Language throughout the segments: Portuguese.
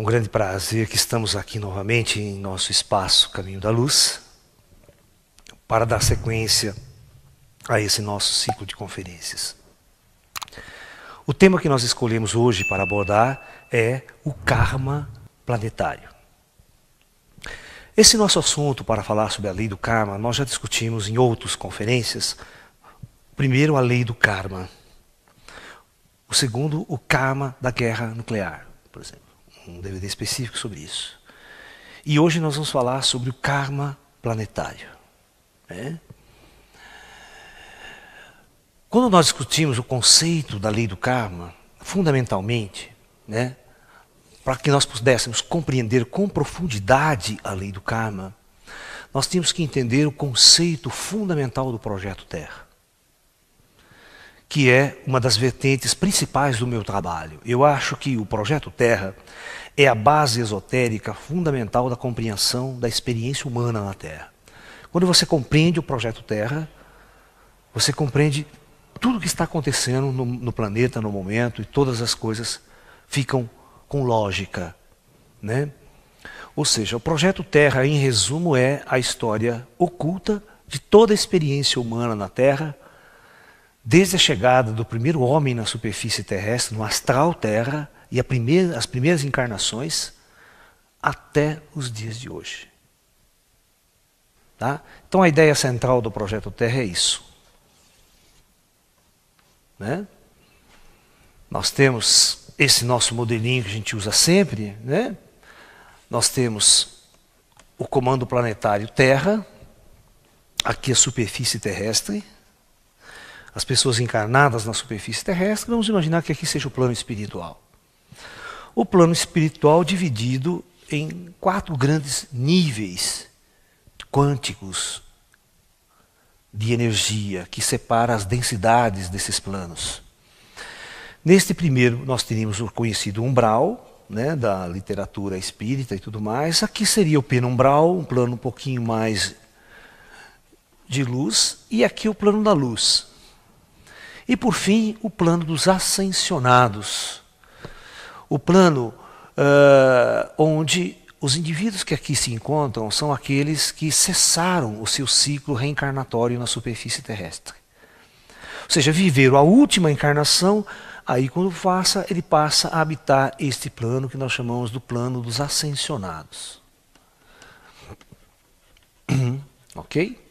Um grande prazer que estamos aqui novamente em nosso espaço Caminho da Luz para dar sequência a esse nosso ciclo de conferências. O tema que nós escolhemos hoje para abordar é o karma planetário. Esse nosso assunto para falar sobre a lei do karma, nós já discutimos em outras conferências. Primeiro, a lei do karma. O segundo, o karma da guerra nuclear, por exemplo um DVD específico sobre isso. E hoje nós vamos falar sobre o karma planetário. Né? Quando nós discutimos o conceito da lei do karma, fundamentalmente, né, para que nós pudéssemos compreender com profundidade a lei do karma, nós tínhamos que entender o conceito fundamental do projeto Terra que é uma das vertentes principais do meu trabalho. Eu acho que o projeto Terra é a base esotérica fundamental da compreensão da experiência humana na Terra. Quando você compreende o projeto Terra, você compreende tudo o que está acontecendo no, no, planeta no momento e todas as coisas ficam com lógica, né? Ou seja, o projeto Terra, em resumo, é a história oculta de toda a experiência humana na Terra Desde a chegada do primeiro homem na superfície terrestre, no astral Terra, e primeira, as primeiras encarnações, até os dias de hoje. Tá? Então a ideia central do projeto Terra é isso. Né? Nós temos esse nosso modelinho que a gente usa sempre. Né? Nós temos o comando planetário Terra, aqui a superfície terrestre as pessoas encarnadas na superfície terrestre, vamos imaginar que aqui seja o plano espiritual. O plano espiritual dividido em quatro grandes níveis quânticos de energia que separa as densidades desses planos. Neste primeiro, nós teríamos o conhecido umbral, né, da literatura espírita e tudo mais. Aqui seria o penumbral, um plano um pouquinho mais de luz, e aqui o plano da luz. E por fim, o plano dos ascensionados. O plano uh, onde os indivíduos que aqui se encontram são aqueles que cessaram o seu ciclo reencarnatório na superfície terrestre. Ou seja, viveram a última encarnação, aí quando passa, ele passa a habitar este plano que nós chamamos do plano dos ascensionados. ok?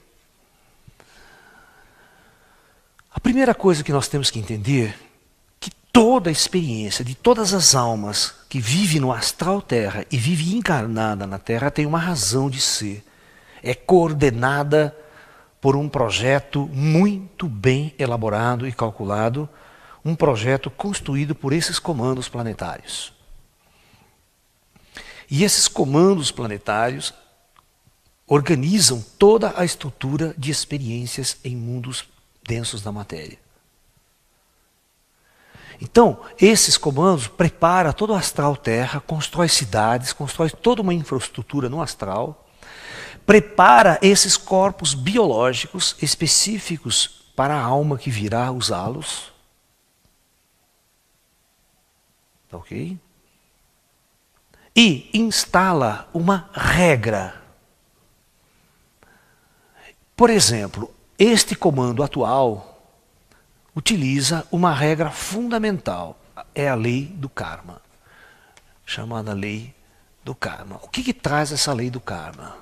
A primeira coisa que nós temos que entender é que toda a experiência de todas as almas que vivem no astral terra e vive encarnada na terra tem uma razão de ser. É coordenada por um projeto muito bem elaborado e calculado, um projeto construído por esses comandos planetários. E esses comandos planetários organizam toda a estrutura de experiências em mundos densos da matéria. Então, esses comandos prepara todo o astral terra, constrói cidades, constrói toda uma infraestrutura no astral, prepara esses corpos biológicos específicos para a alma que virá usá-los. Tá OK? E instala uma regra. Por exemplo, este comando atual utiliza uma regra fundamental, é a lei do karma, chamada lei do karma. O que, que traz essa lei do karma?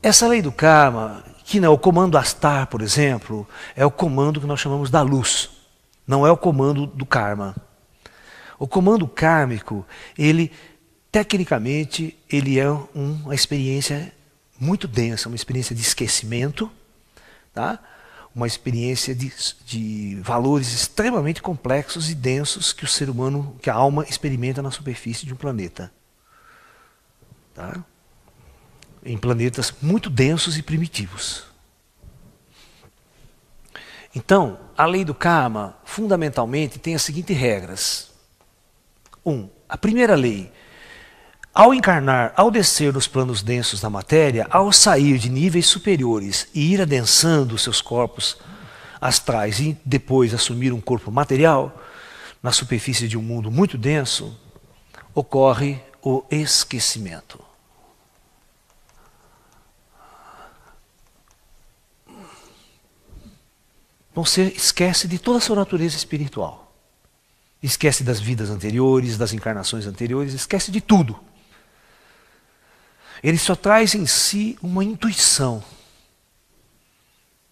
Essa lei do karma, que não é o comando Astar, por exemplo, é o comando que nós chamamos da luz, não é o comando do karma. O comando kármico, ele tecnicamente, ele é uma experiência muito densa, uma experiência de esquecimento, tá? uma experiência de, de valores extremamente complexos e densos que o ser humano, que a alma experimenta na superfície de um planeta. Tá? Em planetas muito densos e primitivos. Então, a lei do karma, fundamentalmente, tem as seguintes regras. Um, a primeira lei ao encarnar, ao descer nos planos densos da matéria, ao sair de níveis superiores e ir adensando seus corpos astrais e depois assumir um corpo material, na superfície de um mundo muito denso, ocorre o esquecimento. Você esquece de toda a sua natureza espiritual. Esquece das vidas anteriores, das encarnações anteriores, esquece de tudo. Ele só traz em si uma intuição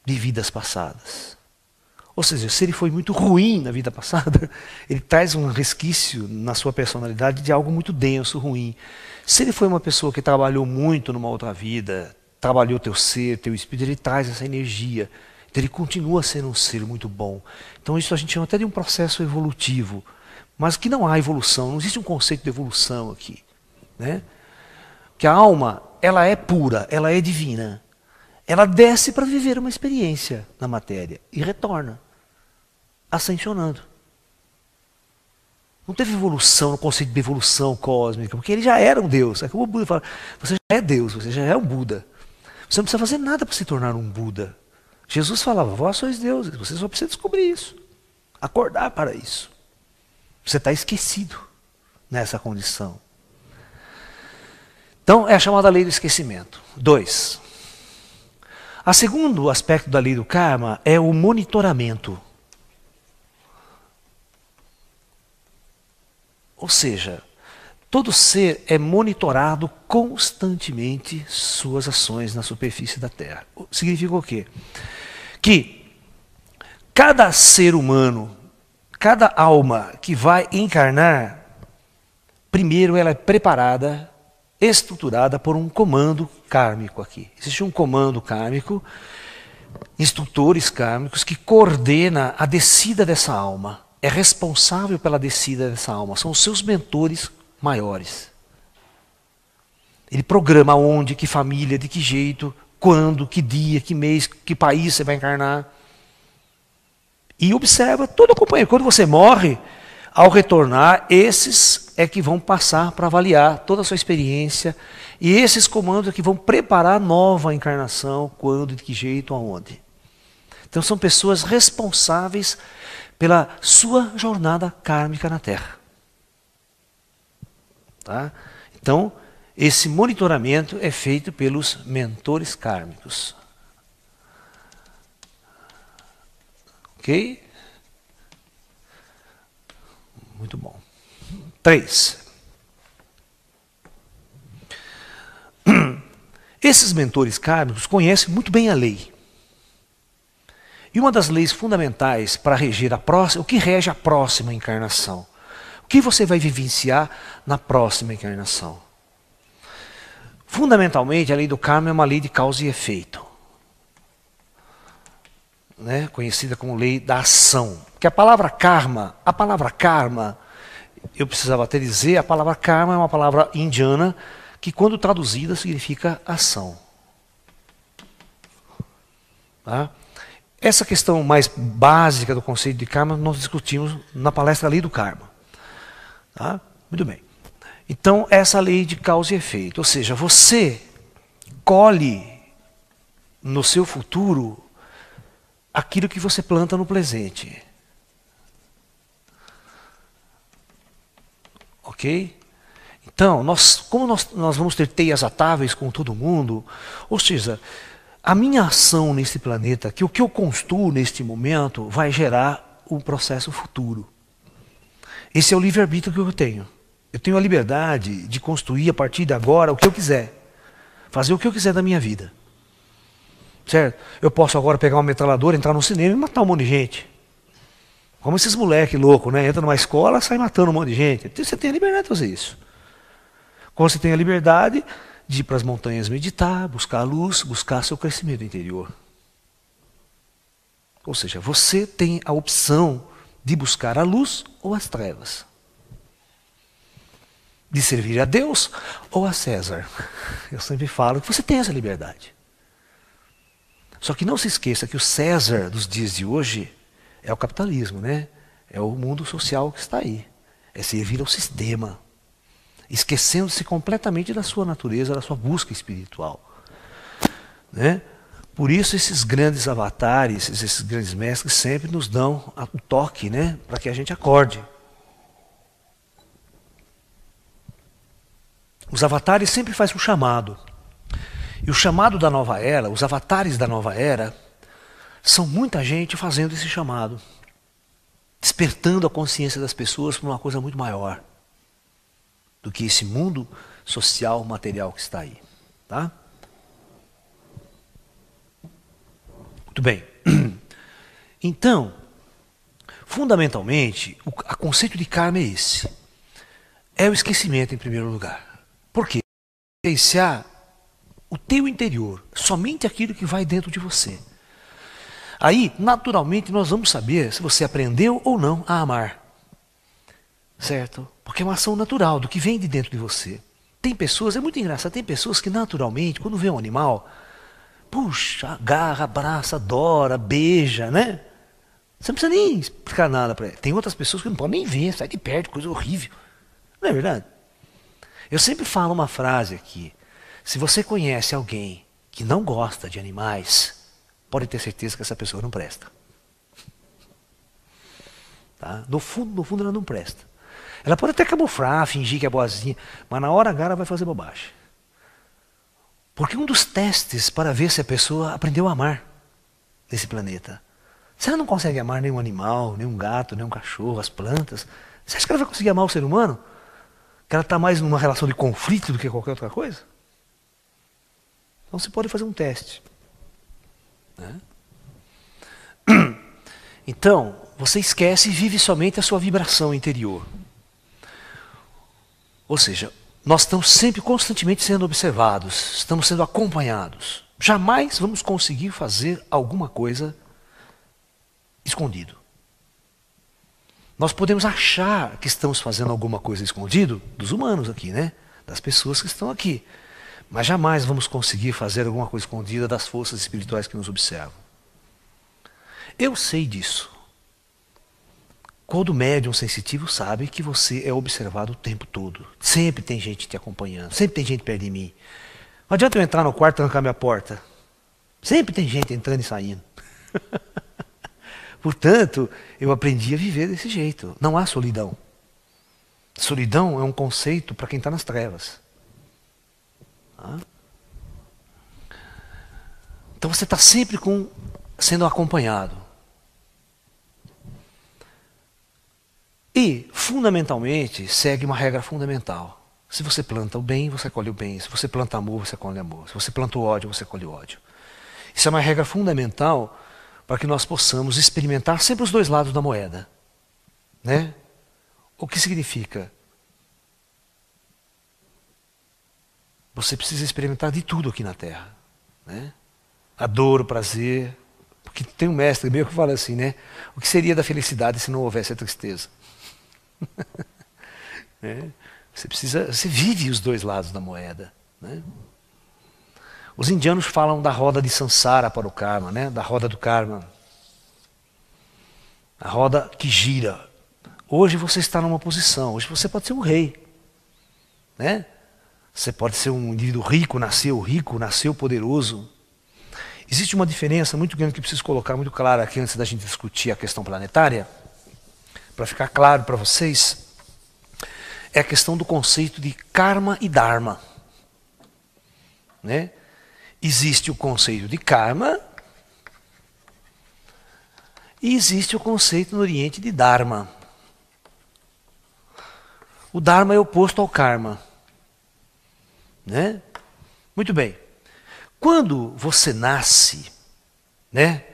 de vidas passadas. Ou seja, se ele foi muito ruim na vida passada, ele traz um resquício na sua personalidade de algo muito denso, ruim. Se ele foi uma pessoa que trabalhou muito numa outra vida, trabalhou teu ser, teu espírito, ele traz essa energia. Então ele continua sendo um ser muito bom. Então isso a gente chama até de um processo evolutivo. Mas que não há evolução, não existe um conceito de evolução aqui. Né? que a alma, ela é pura, ela é divina. Ela desce para viver uma experiência na matéria e retorna, ascensionando. Não teve evolução, não conceito de evolução cósmica, porque ele já era um Deus. É como o Buda fala, você já é Deus, você já é um Buda. Você não precisa fazer nada para se tornar um Buda. Jesus falava, vós sois deuses, você só precisa descobrir isso. Acordar para isso. Você está esquecido nessa condição. Então, é a chamada lei do esquecimento. Dois. A segundo aspecto da lei do karma é o monitoramento. Ou seja, todo ser é monitorado constantemente suas ações na superfície da Terra. Significa o quê? Que cada ser humano, cada alma que vai encarnar, primeiro ela é preparada estruturada por um comando kármico aqui. Existe um comando kármico, instrutores kármicos que coordena a descida dessa alma. É responsável pela descida dessa alma. São os seus mentores maiores. Ele programa onde, que família, de que jeito, quando, que dia, que mês, que país você vai encarnar. E observa todo o companheiro. Quando você morre, ao retornar, esses é que vão passar para avaliar toda a sua experiência e esses comandos é que vão preparar nova encarnação, quando, de que jeito, aonde. Então são pessoas responsáveis pela sua jornada kármica na Terra. Tá? Então, esse monitoramento é feito pelos mentores kármicos. Ok? Muito bom. 3. Esses mentores kármicos conhecem muito bem a lei. E uma das leis fundamentais para reger a próxima, o que rege a próxima encarnação? O que você vai vivenciar na próxima encarnação? Fundamentalmente, a lei do karma é uma lei de causa e efeito. Né? Conhecida como lei da ação. Que a palavra karma, a palavra karma eu precisava até dizer, a palavra karma é uma palavra indiana que, quando traduzida, significa ação. Tá? Essa questão mais básica do conceito de karma nós discutimos na palestra Lei do Karma. Tá? Muito bem. Então, essa lei de causa e efeito, ou seja, você colhe no seu futuro aquilo que você planta no presente. Ok? Então, nós, como nós, nós vamos ter teias atáveis com todo mundo, ou seja, a minha ação nesse planeta, que o que eu construo neste momento, vai gerar um processo futuro. Esse é o livre-arbítrio que eu tenho. Eu tenho a liberdade de construir a partir de agora o que eu quiser. Fazer o que eu quiser da minha vida. Certo? Eu posso agora pegar uma metralhadora, entrar no cinema e matar um monte de gente. Como esses moleque louco, né? Entra numa escola, sai matando um monte de gente. Você tem a liberdade de fazer isso. Como você tem a liberdade de ir para as montanhas meditar, buscar a luz, buscar seu crescimento interior. Ou seja, você tem a opção de buscar a luz ou as trevas. De servir a Deus ou a César. Eu sempre falo que você tem essa liberdade. Só que não se esqueça que o César dos dias de hoje é o capitalismo, né? É o mundo social que está aí. É servir ao sistema, esquecendo-se completamente da sua natureza, da sua busca espiritual. Né? Por isso esses grandes avatares, esses grandes mestres sempre nos dão o um toque, né, para que a gente acorde. Os avatares sempre fazem um chamado. E o chamado da nova era, os avatares da nova era, são muita gente fazendo esse chamado, despertando a consciência das pessoas para uma coisa muito maior do que esse mundo social, material que está aí, tá? Muito bem. Então, fundamentalmente, o conceito de karma é esse. É o esquecimento em primeiro lugar. Por quê? Pensar o teu interior, somente aquilo que vai dentro de você. Aí, naturalmente, nós vamos saber se você aprendeu ou não a amar. Certo? Porque é uma ação natural do que vem de dentro de você. Tem pessoas, é muito engraçado, tem pessoas que naturalmente, quando vê um animal, puxa, agarra, abraça, adora, beija, né? Você não precisa nem explicar nada para ele. Tem outras pessoas que não podem nem ver, sai de perto, coisa horrível. Não é verdade? Eu sempre falo uma frase aqui. Se você conhece alguém que não gosta de animais, pode ter certeza que essa pessoa não presta. Tá? No fundo, no fundo ela não presta. Ela pode até camuflar, fingir que é boazinha, mas na hora H vai fazer bobagem. Porque um dos testes para ver se a pessoa aprendeu a amar nesse planeta. Se ela não consegue amar nenhum animal, nenhum gato, nenhum cachorro, as plantas, você acha que ela vai conseguir amar o ser humano? Que ela está mais numa relação de conflito do que qualquer outra coisa? Então você pode fazer um teste. Né? Então, você esquece e vive somente a sua vibração interior. Ou seja, nós estamos sempre constantemente sendo observados, estamos sendo acompanhados. Jamais vamos conseguir fazer alguma coisa escondido. Nós podemos achar que estamos fazendo alguma coisa escondido dos humanos aqui, né? Das pessoas que estão aqui. Mas jamais vamos conseguir fazer alguma coisa escondida das forças espirituais que nos observam. Eu sei disso. Todo médium sensitivo sabe que você é observado o tempo todo. Sempre tem gente te acompanhando, sempre tem gente perto de mim. Não adianta eu entrar no quarto e trancar minha porta. Sempre tem gente entrando e saindo. Portanto, eu aprendi a viver desse jeito. Não há solidão. Solidão é um conceito para quem está nas trevas. Então você está sempre com, sendo acompanhado. E, fundamentalmente, segue uma regra fundamental. Se você planta o bem, você colhe o bem. Se você planta amor, você colhe amor. Se você planta o ódio, você colhe o ódio. Isso é uma regra fundamental para que nós possamos experimentar sempre os dois lados da moeda. Né? O que significa? Você precisa experimentar de tudo aqui na Terra. Né? A dor, o prazer. Porque tem um mestre meio que fala assim, né? O que seria da felicidade se não houvesse a tristeza? Né? Você precisa, você vive os dois lados da moeda, né? Os indianos falam da roda de Sansara para o karma, né? Da roda do karma. A roda que gira. Hoje você está numa posição, hoje você pode ser um rei, né? Você pode ser um indivíduo rico, nasceu rico, nasceu poderoso. Existe uma diferença muito grande que preciso colocar muito clara aqui antes da gente discutir a questão planetária, para ficar claro para vocês, é a questão do conceito de karma e dharma. Né? Existe o conceito de karma e existe o conceito no Oriente de dharma. O dharma é oposto ao karma. Né? Muito bem. Quando você nasce, né?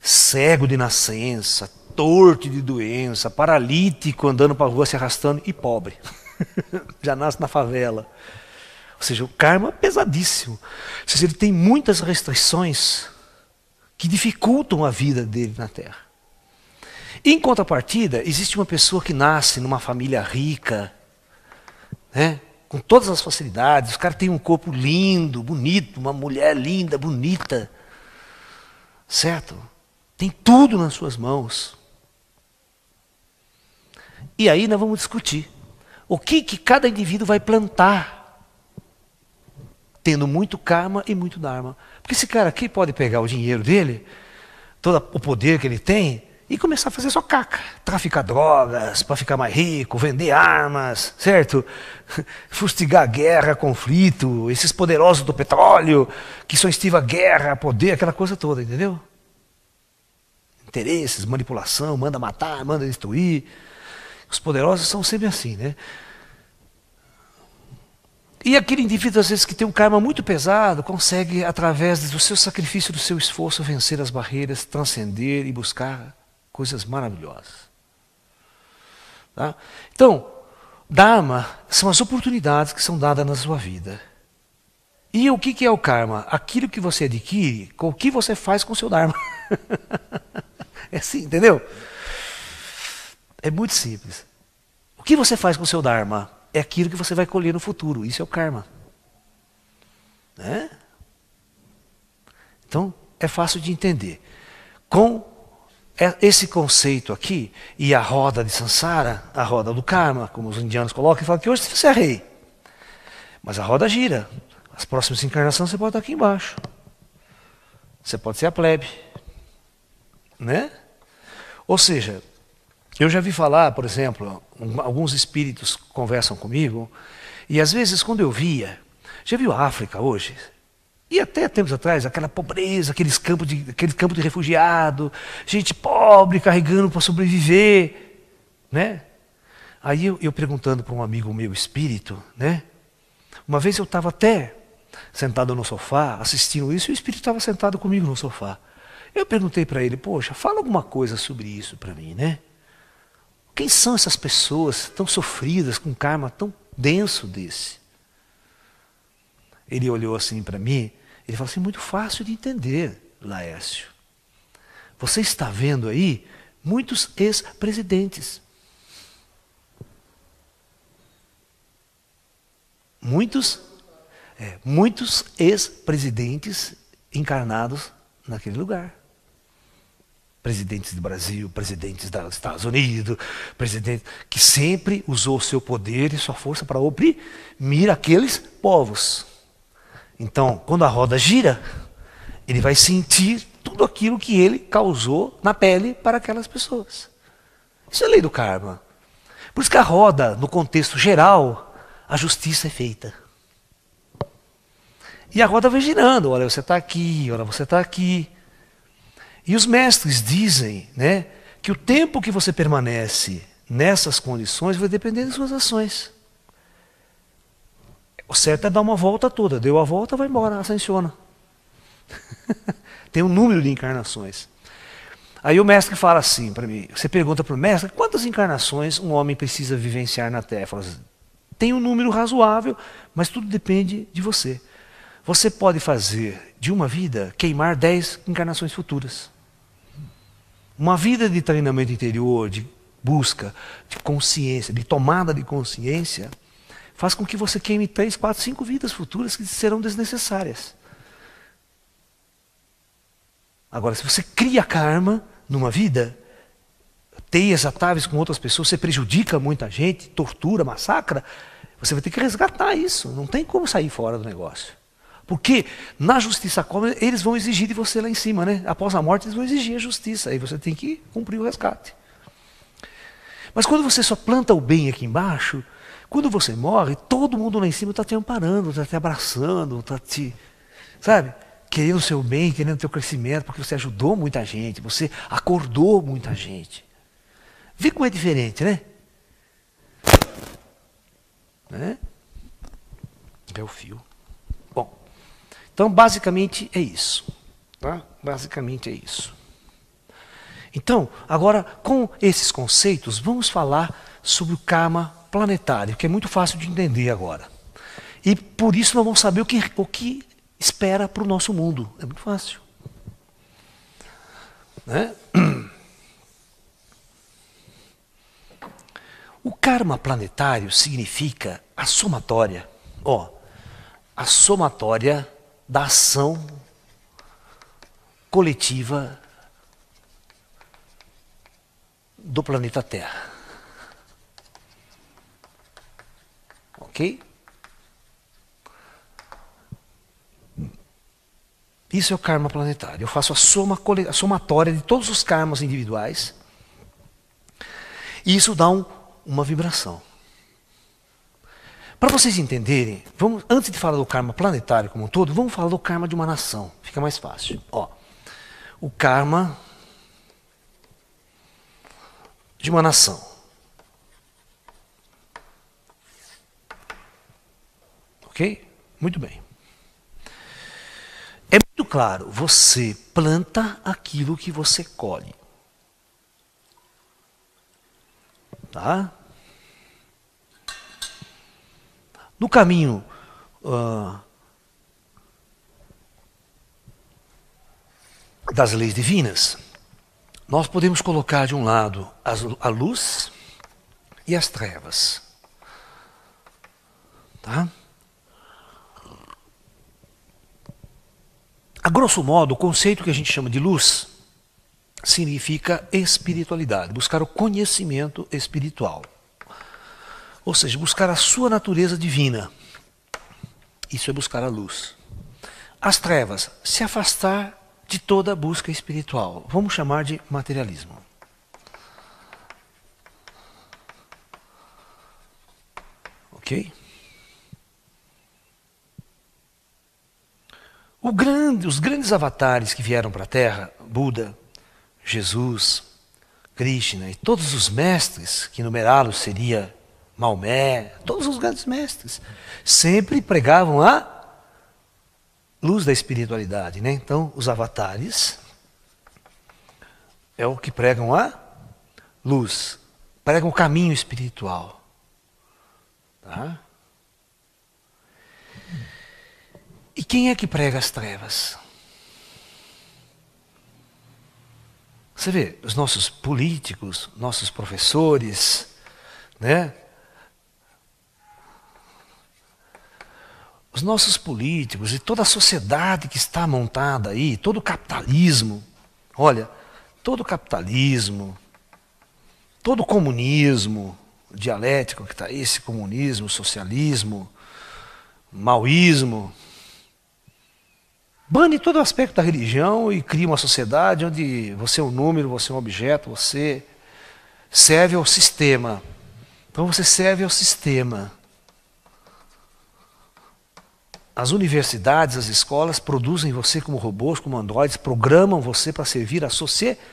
Cego de nascença, torto de doença, paralítico andando para a rua se arrastando e pobre. Já nasce na favela. Ou seja, o karma é pesadíssimo. Ou seja, ele tem muitas restrições que dificultam a vida dele na Terra. Em contrapartida, existe uma pessoa que nasce numa família rica, né? com todas as facilidades. Os caras têm um corpo lindo, bonito, uma mulher linda, bonita. Certo? Tem tudo nas suas mãos. E aí nós vamos discutir o que, que cada indivíduo vai plantar, tendo muito karma e muito dharma. Porque esse cara aqui pode pegar o dinheiro dele, todo o poder que ele tem, e começar a fazer só caca. Traficar drogas para ficar mais rico, vender armas, certo? Fustigar guerra, conflito, esses poderosos do petróleo que só estiva guerra, poder, aquela coisa toda, entendeu? Interesses, manipulação, manda matar, manda destruir. Os poderosos são sempre assim, né? E aquele indivíduo, às vezes, que tem um karma muito pesado, consegue, através do seu sacrifício, do seu esforço, vencer as barreiras, transcender e buscar Coisas maravilhosas. Tá? Então, Dharma são as oportunidades que são dadas na sua vida. E o que é o karma? Aquilo que você adquire, com o que você faz com o seu Dharma. é assim, entendeu? É muito simples. O que você faz com o seu Dharma é aquilo que você vai colher no futuro. Isso é o karma. Né? Então, é fácil de entender. Com é esse conceito aqui e a roda de Sansara, a roda do karma, como os indianos colocam, e falam que hoje você é rei. Mas a roda gira. As próximas encarnações você pode estar aqui embaixo. Você pode ser a plebe. Né? Ou seja, eu já vi falar, por exemplo, um, alguns espíritos conversam comigo, e às vezes quando eu via, já viu a África hoje? E até tempos atrás, aquela pobreza, aqueles campos de, aquele campo de refugiado, gente pobre carregando para sobreviver, né? Aí eu, eu perguntando para um amigo meu, espírito, né? Uma vez eu estava até sentado no sofá, assistindo isso, e o espírito estava sentado comigo no sofá. Eu perguntei para ele, poxa, fala alguma coisa sobre isso para mim, né? Quem são essas pessoas tão sofridas, com um karma tão denso desse? Ele olhou assim para mim, ele falou assim: muito fácil de entender, Laércio. Você está vendo aí muitos ex-presidentes. Muitos, é, muitos ex-presidentes encarnados naquele lugar. Presidentes do Brasil, presidentes dos Estados Unidos, presidente que sempre usou seu poder e sua força para oprimir aqueles povos. Então, quando a roda gira, ele vai sentir tudo aquilo que ele causou na pele para aquelas pessoas. Isso é lei do karma. Por isso que a roda, no contexto geral, a justiça é feita. E a roda vai girando. Olha, você está aqui, olha, você está aqui. E os mestres dizem né, que o tempo que você permanece nessas condições vai depender das suas ações. O certo é dar uma volta toda. Deu a volta, vai embora, ascensiona. Tem um número de encarnações. Aí o mestre fala assim para mim: você pergunta para o mestre quantas encarnações um homem precisa vivenciar na Terra? Fala assim, Tem um número razoável, mas tudo depende de você. Você pode fazer de uma vida queimar dez encarnações futuras. Uma vida de treinamento interior, de busca, de consciência, de tomada de consciência, faz com que você queime três, quatro, cinco vidas futuras que serão desnecessárias. Agora, se você cria karma numa vida, teias atáveis com outras pessoas, você prejudica muita gente, tortura, massacra, você vai ter que resgatar isso. Não tem como sair fora do negócio. Porque na justiça cósmica eles vão exigir de você lá em cima, né? Após a morte eles vão exigir a justiça, aí você tem que cumprir o resgate. Mas quando você só planta o bem aqui embaixo, quando você morre, todo mundo lá em cima está te amparando, está te abraçando, está te. Sabe? Querendo o seu bem, querendo o teu crescimento, porque você ajudou muita gente, você acordou muita gente. Vê como é diferente, né? Né? É o fio. Bom, então basicamente é isso. Tá? Basicamente é isso. Então, agora com esses conceitos, vamos falar sobre o karma planetário, que é muito fácil de entender agora. E por isso nós vamos saber o que, o que espera para o nosso mundo. É muito fácil. Né? O karma planetário significa a somatória, ó, a somatória da ação coletiva do planeta Terra. Ok? Isso é o karma planetário. Eu faço a, soma, a somatória de todos os karmas individuais. E isso dá um, uma vibração. Para vocês entenderem, vamos, antes de falar do karma planetário como um todo, vamos falar do karma de uma nação. Fica mais fácil. Ó, o karma de uma nação. Ok? Muito bem. É muito claro, você planta aquilo que você colhe. Tá? No caminho uh, das leis divinas, nós podemos colocar de um lado as, a luz e as trevas. Tá? A grosso modo, o conceito que a gente chama de luz significa espiritualidade, buscar o conhecimento espiritual. Ou seja, buscar a sua natureza divina. Isso é buscar a luz. As trevas, se afastar de toda a busca espiritual. Vamos chamar de materialismo. Ok? grande, os grandes avatares que vieram para a Terra, Buda, Jesus, Krishna e todos os mestres, que numerá-los seria Maomé, todos os grandes mestres, sempre pregavam a luz da espiritualidade. Né? Então, os avatares é o que pregam a luz, pregam o caminho espiritual. Tá? E quem é que prega as trevas? Você vê, os nossos políticos, nossos professores, né? Os nossos políticos e toda a sociedade que está montada aí, todo o capitalismo, olha, todo o capitalismo, todo o comunismo dialético que está esse comunismo, socialismo, maoísmo, Bane todo aspecto da religião e cria uma sociedade onde você é um número, você é um objeto, você serve ao sistema. Então você serve ao sistema. As universidades, as escolas produzem você como robôs, como androides, programam você para servir à sociedade,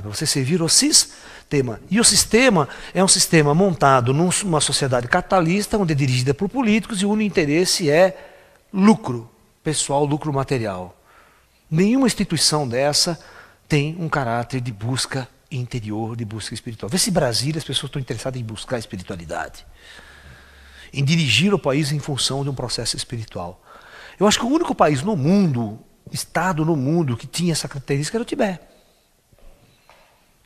para você servir ao sistema. E o sistema é um sistema montado numa sociedade capitalista, onde é dirigida por políticos e o único interesse é lucro pessoal, lucro material. Nenhuma instituição dessa tem um caráter de busca interior, de busca espiritual. Vê se Brasília as pessoas estão interessadas em buscar espiritualidade, em dirigir o país em função de um processo espiritual. Eu acho que o único país no mundo, estado no mundo, que tinha essa característica era o Tibete.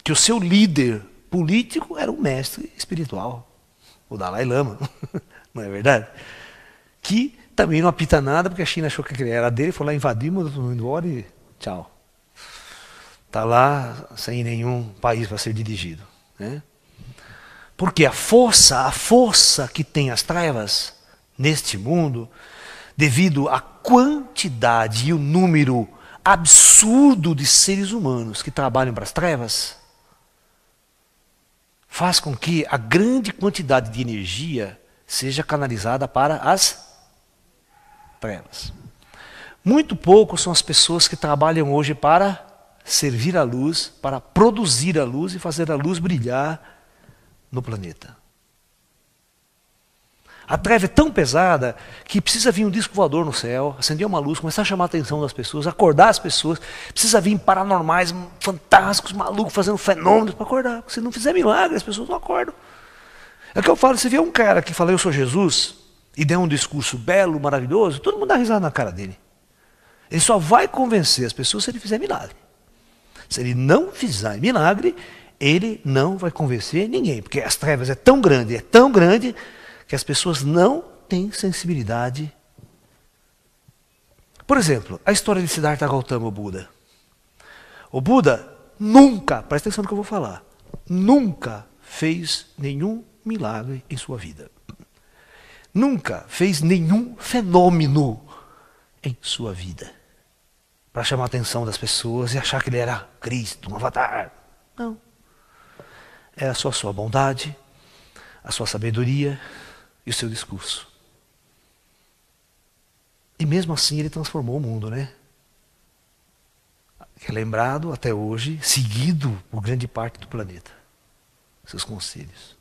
Que o seu líder político era um mestre espiritual, o Dalai Lama, não é verdade? Que também não apita nada porque a China achou que era dele, foi lá, invadiu, mandou todo mundo embora e tchau. Está lá sem nenhum país para ser dirigido. Né? Porque a força, a força que tem as trevas neste mundo, devido à quantidade e o número absurdo de seres humanos que trabalham para as trevas, faz com que a grande quantidade de energia seja canalizada para as plenas. Muito poucos são as pessoas que trabalham hoje para servir a luz, para produzir a luz e fazer a luz brilhar no planeta. A treva é tão pesada que precisa vir um disco voador no céu, acender uma luz, começar a chamar a atenção das pessoas, acordar as pessoas. Precisa vir paranormais, fantásticos, malucos, fazendo fenômenos para acordar. Se não fizer milagre, as pessoas não acordam. É o que eu falo, se vier um cara que fala, eu sou Jesus, e der um discurso belo, maravilhoso, todo mundo dá risada na cara dele. Ele só vai convencer as pessoas se ele fizer milagre. Se ele não fizer milagre, ele não vai convencer ninguém, porque as trevas é tão grande, é tão grande que as pessoas não têm sensibilidade. Por exemplo, a história de Siddhartha Gautama, o Buda. O Buda nunca, presta atenção no que eu vou falar, nunca fez nenhum milagre em sua vida nunca fez nenhum fenômeno em sua vida para chamar a atenção das pessoas e achar que ele era Cristo, um avatar. Não. Era é só a sua bondade, a sua sabedoria e o seu discurso. E mesmo assim ele transformou o mundo, né? Que é lembrado até hoje, seguido por grande parte do planeta. Seus conselhos.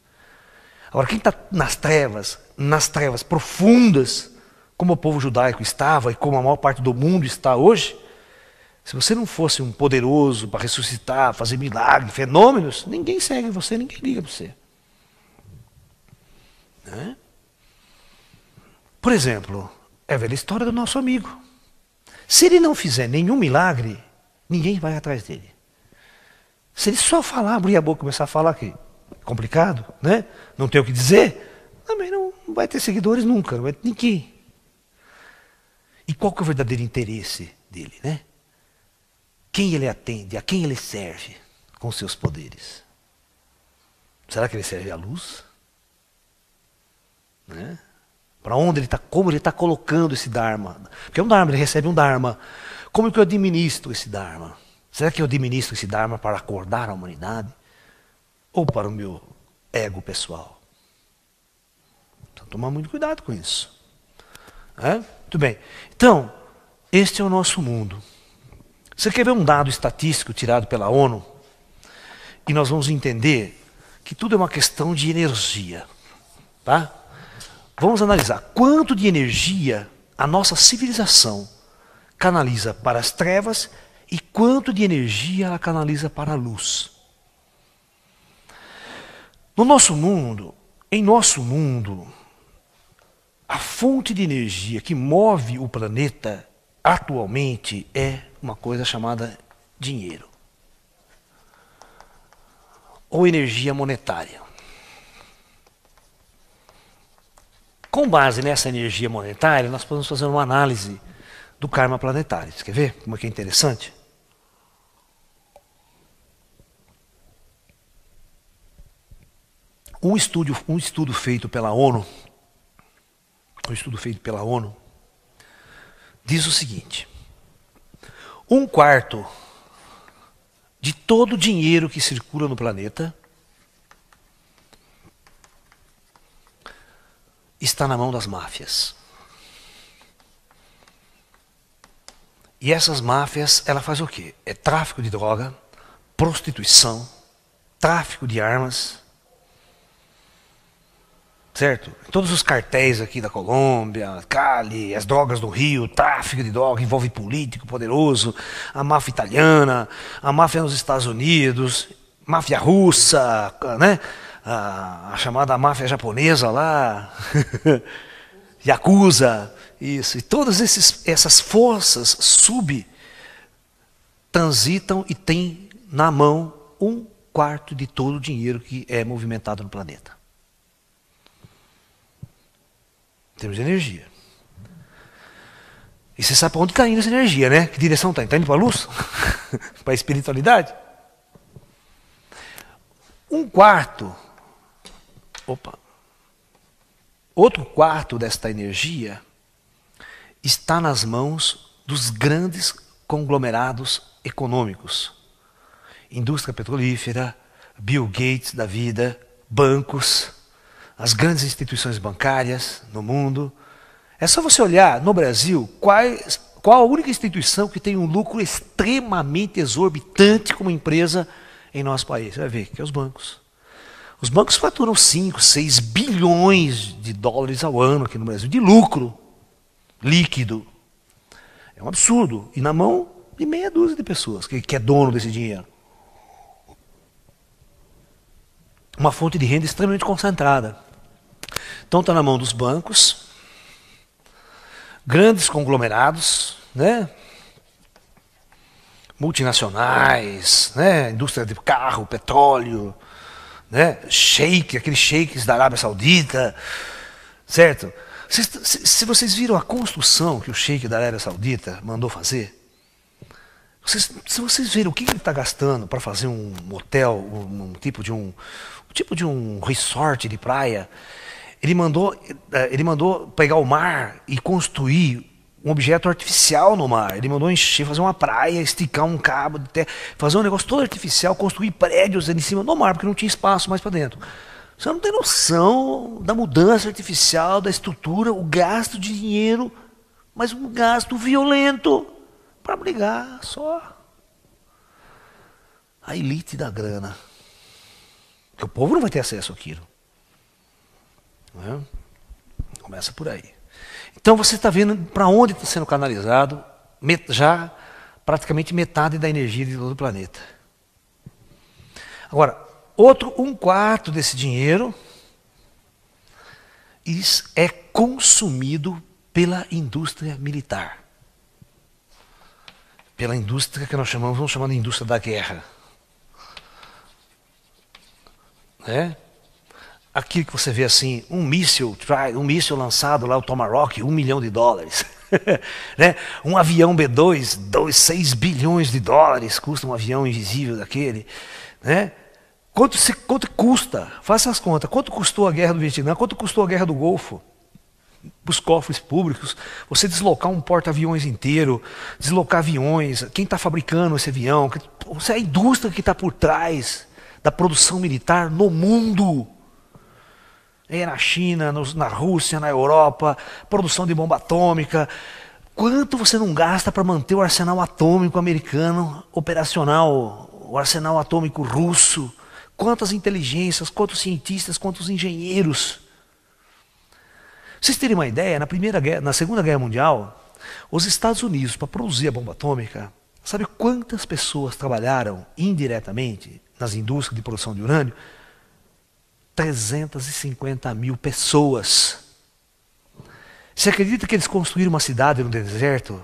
Agora, quem está nas trevas, nas trevas profundas, como o povo judaico estava e como a maior parte do mundo está hoje, se você não fosse um poderoso para ressuscitar, fazer milagres, fenômenos, ninguém segue você, ninguém liga para você. Né? Por exemplo, é a velha história do nosso amigo. Se ele não fizer nenhum milagre, ninguém vai atrás dele. Se ele só falar, abrir a boca e começar a falar aqui, complicado, né? Não tem o que dizer. Também não vai ter seguidores nunca, não vai ter ninguém. E qual que é o verdadeiro interesse dele, né? Quem ele atende, a quem ele serve com seus poderes? Será que ele serve à luz? Né? Para onde ele está, como ele está colocando esse Dharma? Porque é um Dharma, ele recebe um Dharma. Como que eu administro esse Dharma? Será que eu administro esse Dharma para acordar a humanidade? ou para o meu ego pessoal. Então, tomar muito cuidado com isso. É? Muito bem. Então, este é o nosso mundo. Você quer ver um dado estatístico tirado pela ONU? E nós vamos entender que tudo é uma questão de energia. Tá? Vamos analisar quanto de energia a nossa civilização canaliza para as trevas e quanto de energia ela canaliza para a luz. No nosso mundo, em nosso mundo, a fonte de energia que move o planeta atualmente é uma coisa chamada dinheiro ou energia monetária. Com base nessa energia monetária, nós podemos fazer uma análise do karma planetário. Você quer ver como é que é interessante? Um estudo, um estudo feito pela ONU, um estudo feito pela ONU, diz o seguinte: um quarto de todo o dinheiro que circula no planeta está na mão das máfias. E essas máfias, ela faz o quê? É tráfico de droga, prostituição, tráfico de armas, certo? Todos os cartéis aqui da Colômbia, Cali, as drogas do Rio, tráfico de droga envolve político poderoso, a máfia italiana, a máfia nos Estados Unidos, máfia russa, né? A, a chamada máfia japonesa lá, Yakuza, isso. E todas esses, essas forças sub transitam e têm na mão um quarto de todo o dinheiro que é movimentado no planeta. Temos energia. E você sabe para onde está indo essa energia, né? Que direção está tá indo? Está indo para a luz? para a espiritualidade? Um quarto, opa, outro quarto desta energia está nas mãos dos grandes conglomerados econômicos. Indústria petrolífera, Bill Gates da vida, bancos, as grandes instituições bancárias no mundo. É só você olhar no Brasil quais, qual a única instituição que tem um lucro extremamente exorbitante como empresa em nosso país. Você vai ver que é os bancos. Os bancos faturam 5, 6 bilhões de dólares ao ano aqui no Brasil de lucro líquido. É um absurdo. E na mão de meia dúzia de pessoas que, que é dono desse dinheiro. Uma fonte de renda extremamente concentrada. Então está na mão dos bancos, grandes conglomerados, né? multinacionais, né? indústria de carro, petróleo, né? shake, aqueles shakes da Arábia Saudita, certo? Se, se, se vocês viram a construção que o shake da Arábia Saudita mandou fazer, vocês, se vocês viram o que ele está gastando para fazer um hotel, um, um, tipo de um, um tipo de um resort de praia, ele mandou, eh, ele mandou pegar o mar e construir um objeto artificial no mar. Ele mandou encher, fazer uma praia, esticar um cabo de terra, fazer um negócio todo artificial, construir prédios ali em cima do mar, porque não tinha espaço mais para dentro. Você não tem noção da mudança artificial, da estrutura, o gasto de dinheiro, mas um gasto violento para brigar só. A elite da grana. Porque o povo não vai ter acesso àquilo. É? Começa por aí. Então você está vendo para onde está sendo canalizado já praticamente metade da energia de todo o planeta. Agora, outro um quarto desse dinheiro é consumido pela indústria militar. Pela indústria que nós chamamos, vamos chamar de indústria da guerra. Né? aquilo que você vê assim, um míssil, um míssil lançado lá, o Tomahawk, um milhão de dólares. né? Um avião B2, dois 6 bilhões de dólares custa um avião invisível daquele. Né? Quanto, se, quanto custa? Faça as contas. Quanto custou a guerra do Vietnã? Quanto custou a guerra do Golfo? Os cofres públicos, você deslocar um porta-aviões inteiro, deslocar aviões, quem está fabricando esse avião, você é a indústria que está por trás da produção militar no mundo. É na China, na Rússia, na Europa, produção de bomba atômica. Quanto você não gasta para manter o arsenal atômico americano operacional, o arsenal atômico russo? Quantas inteligências, quantos cientistas, quantos engenheiros? Vocês terem uma ideia, na, primeira guerra, na Segunda Guerra Mundial, os Estados Unidos, para produzir a bomba atômica, sabe quantas pessoas trabalharam indiretamente nas indústrias de produção de urânio? 350 mil pessoas. Você acredita que eles construíram uma cidade no deserto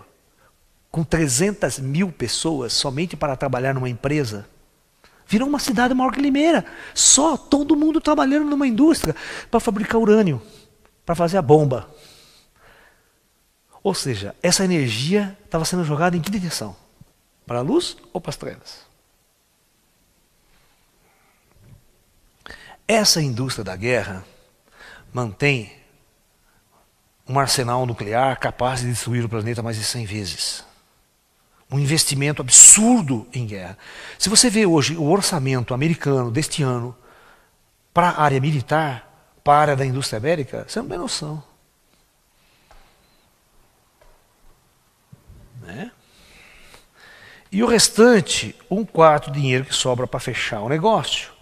com 300 mil pessoas somente para trabalhar numa empresa? Virou uma cidade maior que Limeira. Só todo mundo trabalhando numa indústria para fabricar urânio, para fazer a bomba. Ou seja, essa energia estava sendo jogada em que direção? Para a luz ou para as trevas? Essa indústria da guerra mantém um arsenal nuclear capaz de destruir o planeta mais de 100 vezes. Um investimento absurdo em guerra. Se você vê hoje o orçamento americano deste ano para a área militar, para a área da indústria américa, você não tem noção. Né? E o restante, um quarto de dinheiro que sobra para fechar o negócio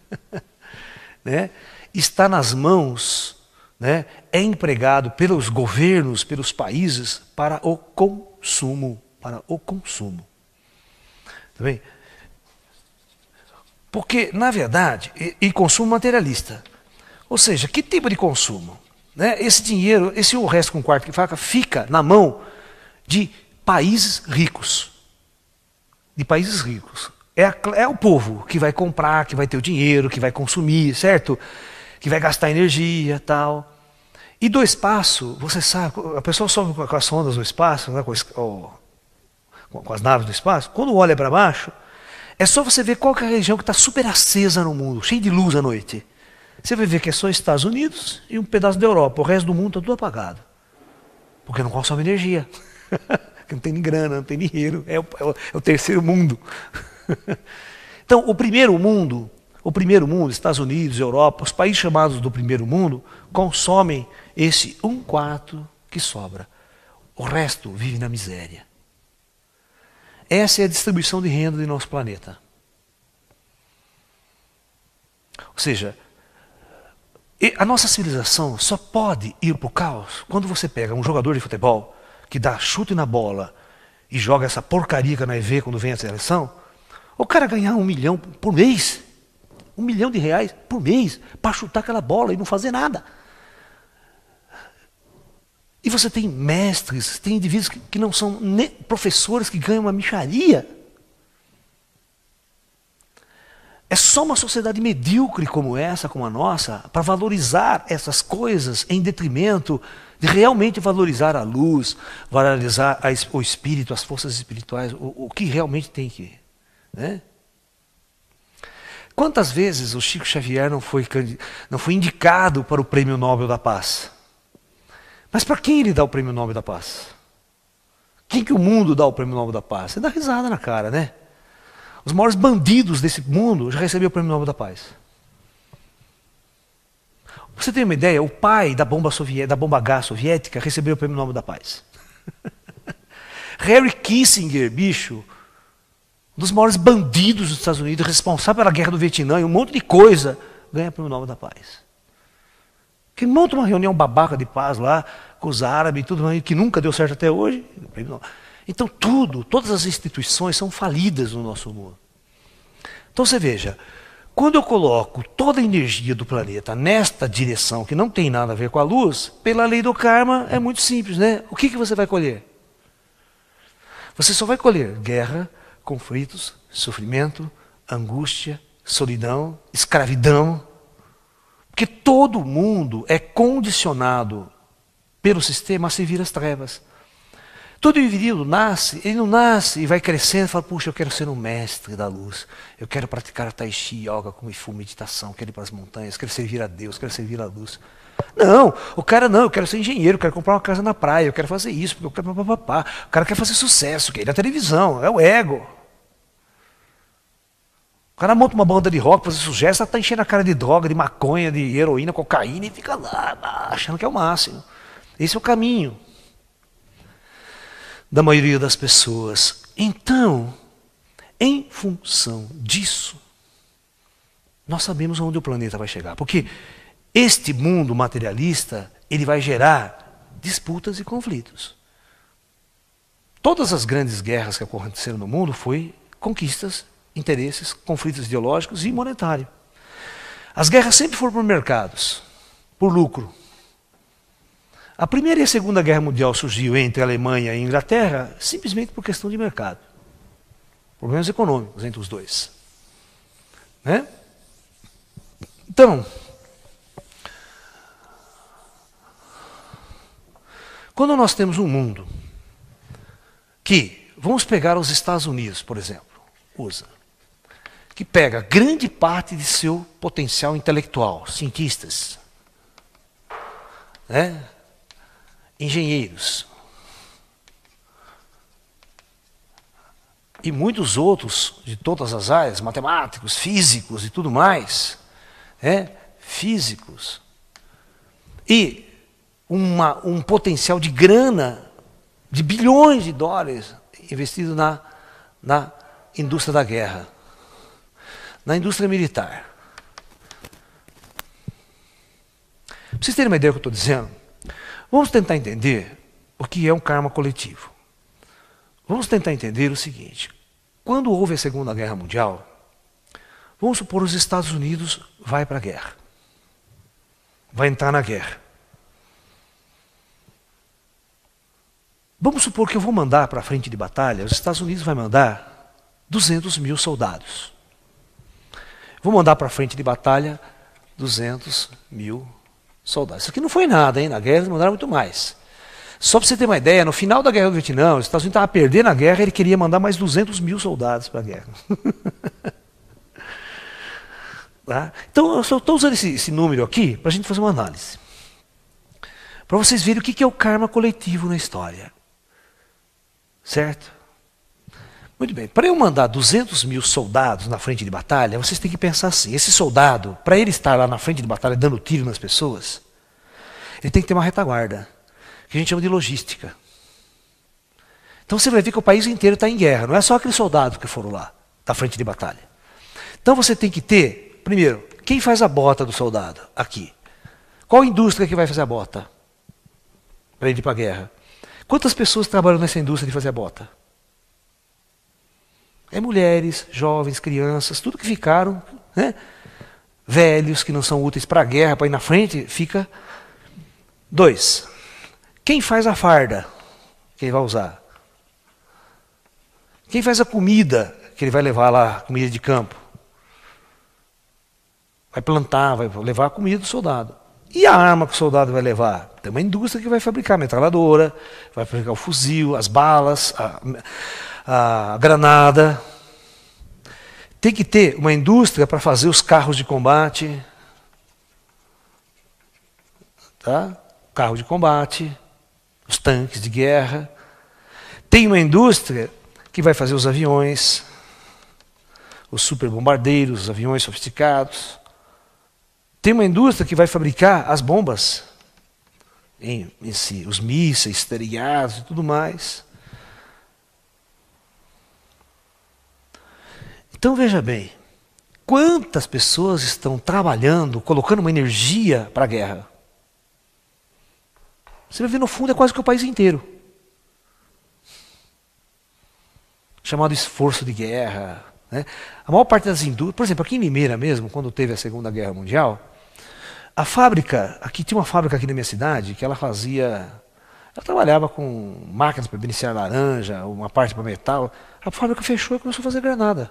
né? Está nas mãos, né? é empregado pelos governos, pelos países, para o consumo. Para o consumo. Tá bem? Porque, na verdade, e, e consumo materialista. Ou seja, que tipo de consumo? Né? Esse dinheiro, esse o resto com quarto que faca, fica na mão de países ricos. De países ricos. É, é, o povo que vai comprar, que vai ter o dinheiro, que vai consumir, certo? Que vai gastar energia tal. E do espaço, você sabe, a pessoa sobe com as sondas no espaço, né, com, com, as naves no espaço, quando olha para baixo, é só você ver qual é a região que está super acesa no mundo, cheia de luz à noite. Você vai ver que é só Estados Unidos e um pedaço da Europa, o resto do mundo está tudo apagado. Porque não consome energia. não tem nem grana, não tem dinheiro, é o, é o, é o terceiro mundo. então, o primeiro mundo, o primeiro mundo, Estados Unidos, Europa, os países chamados do primeiro mundo, consomem esse um quarto que sobra. O resto vive na miséria. Essa é a distribuição de renda de nosso planeta. Ou seja, a nossa civilização só pode ir para o caos quando você pega um jogador de futebol que dá chute na bola e joga essa porcaria que na EV quando vem a seleção o cara ganhar um milhão por mês, um milhão de reais por mês, para chutar aquela bola e não fazer nada. E você tem mestres, tem indivíduos que, que não são professores que ganham uma micharia. É só uma sociedade medíocre como essa, como a nossa, para valorizar essas coisas em detrimento de realmente valorizar a luz, valorizar a, o espírito, as forças espirituais, o, o que realmente tem que né? Quantas vezes o Chico Xavier não foi, não foi indicado para o Prêmio Nobel da Paz? Mas para quem ele dá o Prêmio Nobel da Paz? Quem que o mundo dá o Prêmio Nobel da Paz? Você dá risada na cara, né? Os maiores bandidos desse mundo já receberam o Prêmio Nobel da Paz. Você tem uma ideia? O pai da bomba, soviética, da bomba gás soviética recebeu o Prêmio Nobel da Paz. Harry Kissinger, bicho, dos maiores bandidos dos Estados Unidos, responsável pela guerra do Vietnã e um monte de coisa, ganha pelo nome da Paz. Que monta uma reunião babaca de paz lá, com os árabes e tudo mais, que nunca deu certo até hoje. Então, tudo, todas as instituições são falidas no nosso mundo. Então, você veja, quando eu coloco toda a energia do planeta nesta direção, que não tem nada a ver com a luz, pela lei do karma é muito simples, né? O que, que você vai colher? Você só vai colher guerra, conflitos, sofrimento, angústia, solidão, escravidão. Porque todo mundo é condicionado pelo sistema a servir as trevas. Todo indivíduo nasce, ele não nasce e vai crescendo e fala, puxa, eu quero ser um mestre da luz, eu quero praticar tai chi, yoga, kung fu, meditação, quero ir para as montanhas, quero servir a Deus, quero servir a luz. Não, o cara não, eu quero ser engenheiro, eu quero comprar uma casa na praia, eu quero fazer isso, porque eu quero papapá. O cara quer fazer sucesso, quer ir na televisão, é o ego. O cara monta uma banda de rock, fazer sucesso, tá enchendo a cara de droga, de maconha, de heroína, cocaína e fica lá achando que é o máximo. Esse é o caminho da maioria das pessoas. Então, em função disso, nós sabemos onde o planeta vai chegar, porque este mundo materialista, ele vai gerar disputas e conflitos. Todas as grandes guerras que aconteceram no mundo foi conquistas interesses, conflitos ideológicos e monetário. As guerras sempre foram por mercados, por lucro. A Primeira e a Segunda Guerra Mundial surgiu entre a Alemanha e a Inglaterra simplesmente por questão de mercado. Problemas econômicos entre os dois. Né? Então, quando nós temos um mundo que, vamos pegar os Estados Unidos, por exemplo, usa que pega grande parte de seu potencial intelectual, cientistas, né? engenheiros e muitos outros de todas as áreas, matemáticos, físicos e tudo mais, né? físicos, e uma, um potencial de grana de bilhões de dólares investido na, na indústria da guerra na indústria militar. Para vocês terem uma ideia do que eu estou dizendo, vamos tentar entender o que é um karma coletivo. Vamos tentar entender o seguinte: quando houve a Segunda Guerra Mundial, vamos supor os Estados Unidos vai para a guerra, vai entrar na guerra. Vamos supor que eu vou mandar para a frente de batalha, os Estados Unidos vai mandar 200 mil soldados. Vou mandar para a frente de batalha 200 mil soldados. Isso aqui não foi nada, hein? Na guerra eles mandaram muito mais. Só para você ter uma ideia, no final da guerra do Vietnã, os Estados Unidos estavam perdendo a guerra, ele queria mandar mais 200 mil soldados para a guerra. tá? Então, eu estou usando esse, esse número aqui para a gente fazer uma análise. Para vocês verem o que é o karma coletivo na história. Certo? Muito bem, para eu mandar 200 mil soldados na frente de batalha, vocês têm que pensar assim: esse soldado, para ele estar lá na frente de batalha dando tiro nas pessoas, ele tem que ter uma retaguarda, que a gente chama de logística. Então você vai ver que o país inteiro está em guerra, não é só aqueles soldados que foram lá, da frente de batalha. Então você tem que ter, primeiro, quem faz a bota do soldado? Aqui. Qual indústria que vai fazer a bota? Para ele ir para a guerra. Quantas pessoas trabalham nessa indústria de fazer a bota? É mulheres, jovens, crianças, tudo que ficaram, né? velhos que não são úteis para a guerra, para ir na frente, fica. Dois, quem faz a farda que ele vai usar? Quem faz a comida que ele vai levar lá, comida de campo? Vai plantar, vai levar a comida do soldado. E a arma que o soldado vai levar? Tem uma indústria que vai fabricar metralhadora, vai fabricar o fuzil, as balas, a a granada. Tem que ter uma indústria para fazer os carros de combate. Tá? Carro de combate, os tanques de guerra. Tem uma indústria que vai fazer os aviões, os superbombardeiros, os aviões sofisticados. Tem uma indústria que vai fabricar as bombas em, em si, os mísseis, teriados e tudo mais. Então veja bem, quantas pessoas estão trabalhando, colocando uma energia para a guerra? Você vai ver no fundo é quase que o país inteiro. Chamado esforço de guerra. Né? A maior parte das indústrias, por exemplo, aqui em Limeira mesmo, quando teve a Segunda Guerra Mundial, a fábrica, aqui tinha uma fábrica aqui na minha cidade que ela fazia ela trabalhava com máquinas para beneficiar laranja, uma parte para metal. A fábrica fechou e começou a fazer granada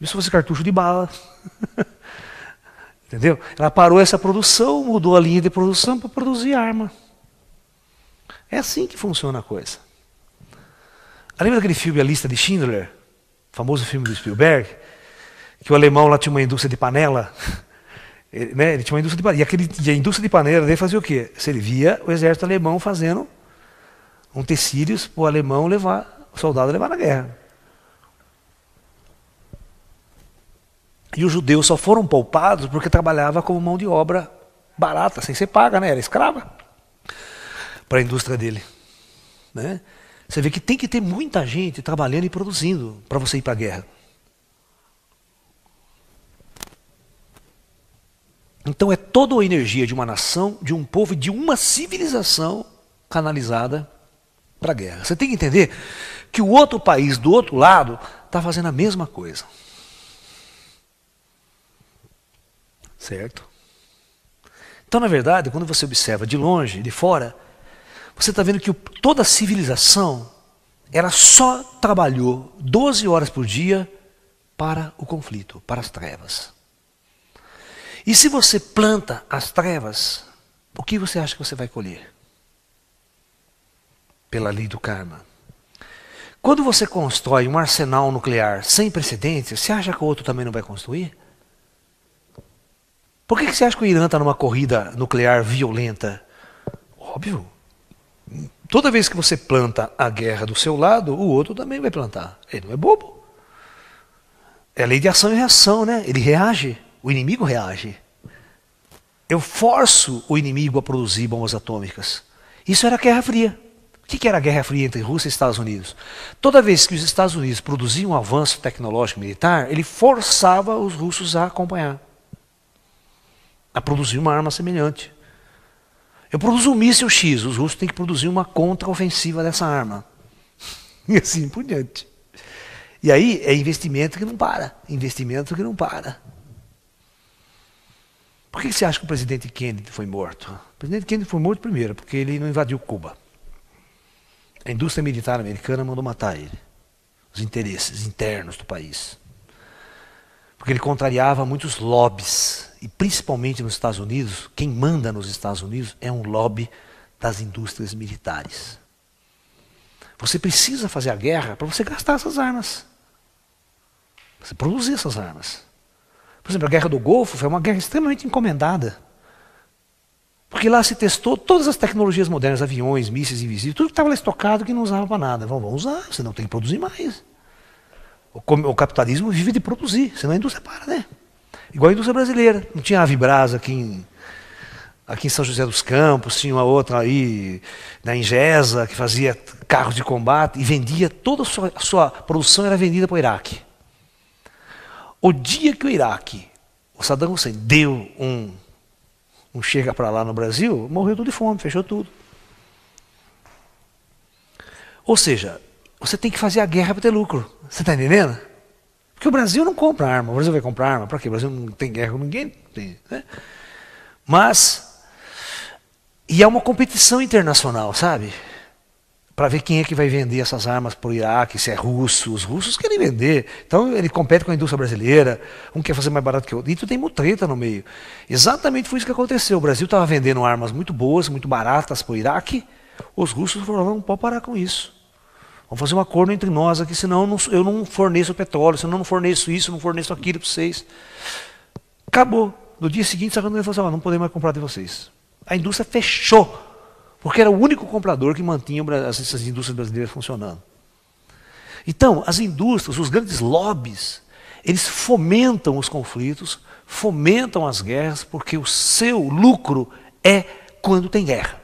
viu se fosse cartucho de bala? Entendeu? Ela parou essa produção, mudou a linha de produção para produzir arma. É assim que funciona a coisa. Lembra daquele filme A Lista de Schindler? Famoso filme do Spielberg? Que o alemão lá tinha uma indústria de panela. Ele, né, ele tinha uma indústria de panela. E, aquele, e a indústria de panela dele fazia o quê? Servia o exército alemão fazendo um tecílios para o alemão levar, o soldado levar na guerra. E os judeus só foram poupados porque trabalhava como mão de obra barata, sem ser paga, né? era escrava para a indústria dele. Né? Você vê que tem que ter muita gente trabalhando e produzindo para você ir para a guerra. Então é toda a energia de uma nação, de um povo, de uma civilização canalizada para a guerra. Você tem que entender que o outro país do outro lado está fazendo a mesma coisa. Certo? Então, na verdade, quando você observa de longe, de fora, você está vendo que toda a civilização ela só trabalhou 12 horas por dia para o conflito, para as trevas. E se você planta as trevas, o que você acha que você vai colher? Pela lei do karma. Quando você constrói um arsenal nuclear sem precedentes, você acha que o outro também não vai construir? Por que, que você acha que o Irã está numa corrida nuclear violenta? Óbvio. Toda vez que você planta a guerra do seu lado, o outro também vai plantar. Ele não é bobo. É lei de ação e reação, né? Ele reage. O inimigo reage. Eu forço o inimigo a produzir bombas atômicas. Isso era a Guerra Fria. O que era a Guerra Fria entre Rússia e Estados Unidos? Toda vez que os Estados Unidos produziam um avanço tecnológico militar, ele forçava os russos a acompanhar a produzir uma arma semelhante. Eu produzo um míssil X, os russos têm que produzir uma contraofensiva dessa arma. E assim por diante. E aí é investimento que não para, investimento que não para. Por que você acha que o presidente Kennedy foi morto? O presidente Kennedy foi morto primeiro, porque ele não invadiu Cuba. A indústria militar americana mandou matar ele. Os interesses internos do país. Porque ele contrariava muitos lobbies e principalmente nos Estados Unidos, quem manda nos Estados Unidos é um lobby das indústrias militares. Você precisa fazer a guerra para você gastar essas armas. Pra você produzir essas armas. Por exemplo, a guerra do Golfo foi uma guerra extremamente encomendada. Porque lá se testou todas as tecnologias modernas, aviões, mísseis invisíveis, tudo que estava lá estocado que não usava para nada. Vão, vão usar, senão tem que produzir mais. O, o capitalismo vive de produzir, senão a indústria para, né? Igual a indústria brasileira. Não tinha a brasa aqui em, aqui em São José dos Campos, tinha uma outra aí na Ingesa, que fazia carros de combate e vendia, toda a sua, a sua produção era vendida para o Iraque. O dia que o Iraque, o Saddam Hussein, deu um, um chega para lá no Brasil, morreu tudo de fome, fechou tudo. Ou seja, você tem que fazer a guerra para ter lucro. Você está entendendo? Porque o Brasil não compra arma. O Brasil vai comprar arma. Para quê? O Brasil não tem guerra com ninguém. Tem, né? Mas. E é uma competição internacional, sabe? Para ver quem é que vai vender essas armas para o Iraque, se é russo. Os russos querem vender. Então ele compete com a indústria brasileira. Um quer fazer mais barato que o outro. E tu tem mutreta no meio. Exatamente foi isso que aconteceu. O Brasil estava vendendo armas muito boas, muito baratas para o Iraque. Os russos falaram: não pode parar com isso. Vamos fazer um acordo entre nós aqui, senão eu não forneço petróleo, senão eu não forneço isso, não forneço aquilo para vocês. Acabou. No dia seguinte, a reunião falou assim, não podemos mais comprar de vocês. A indústria fechou, porque era o único comprador que mantinha essas indústrias brasileiras funcionando. Então, as indústrias, os grandes lobbies, eles fomentam os conflitos, fomentam as guerras, porque o seu lucro é quando tem guerra.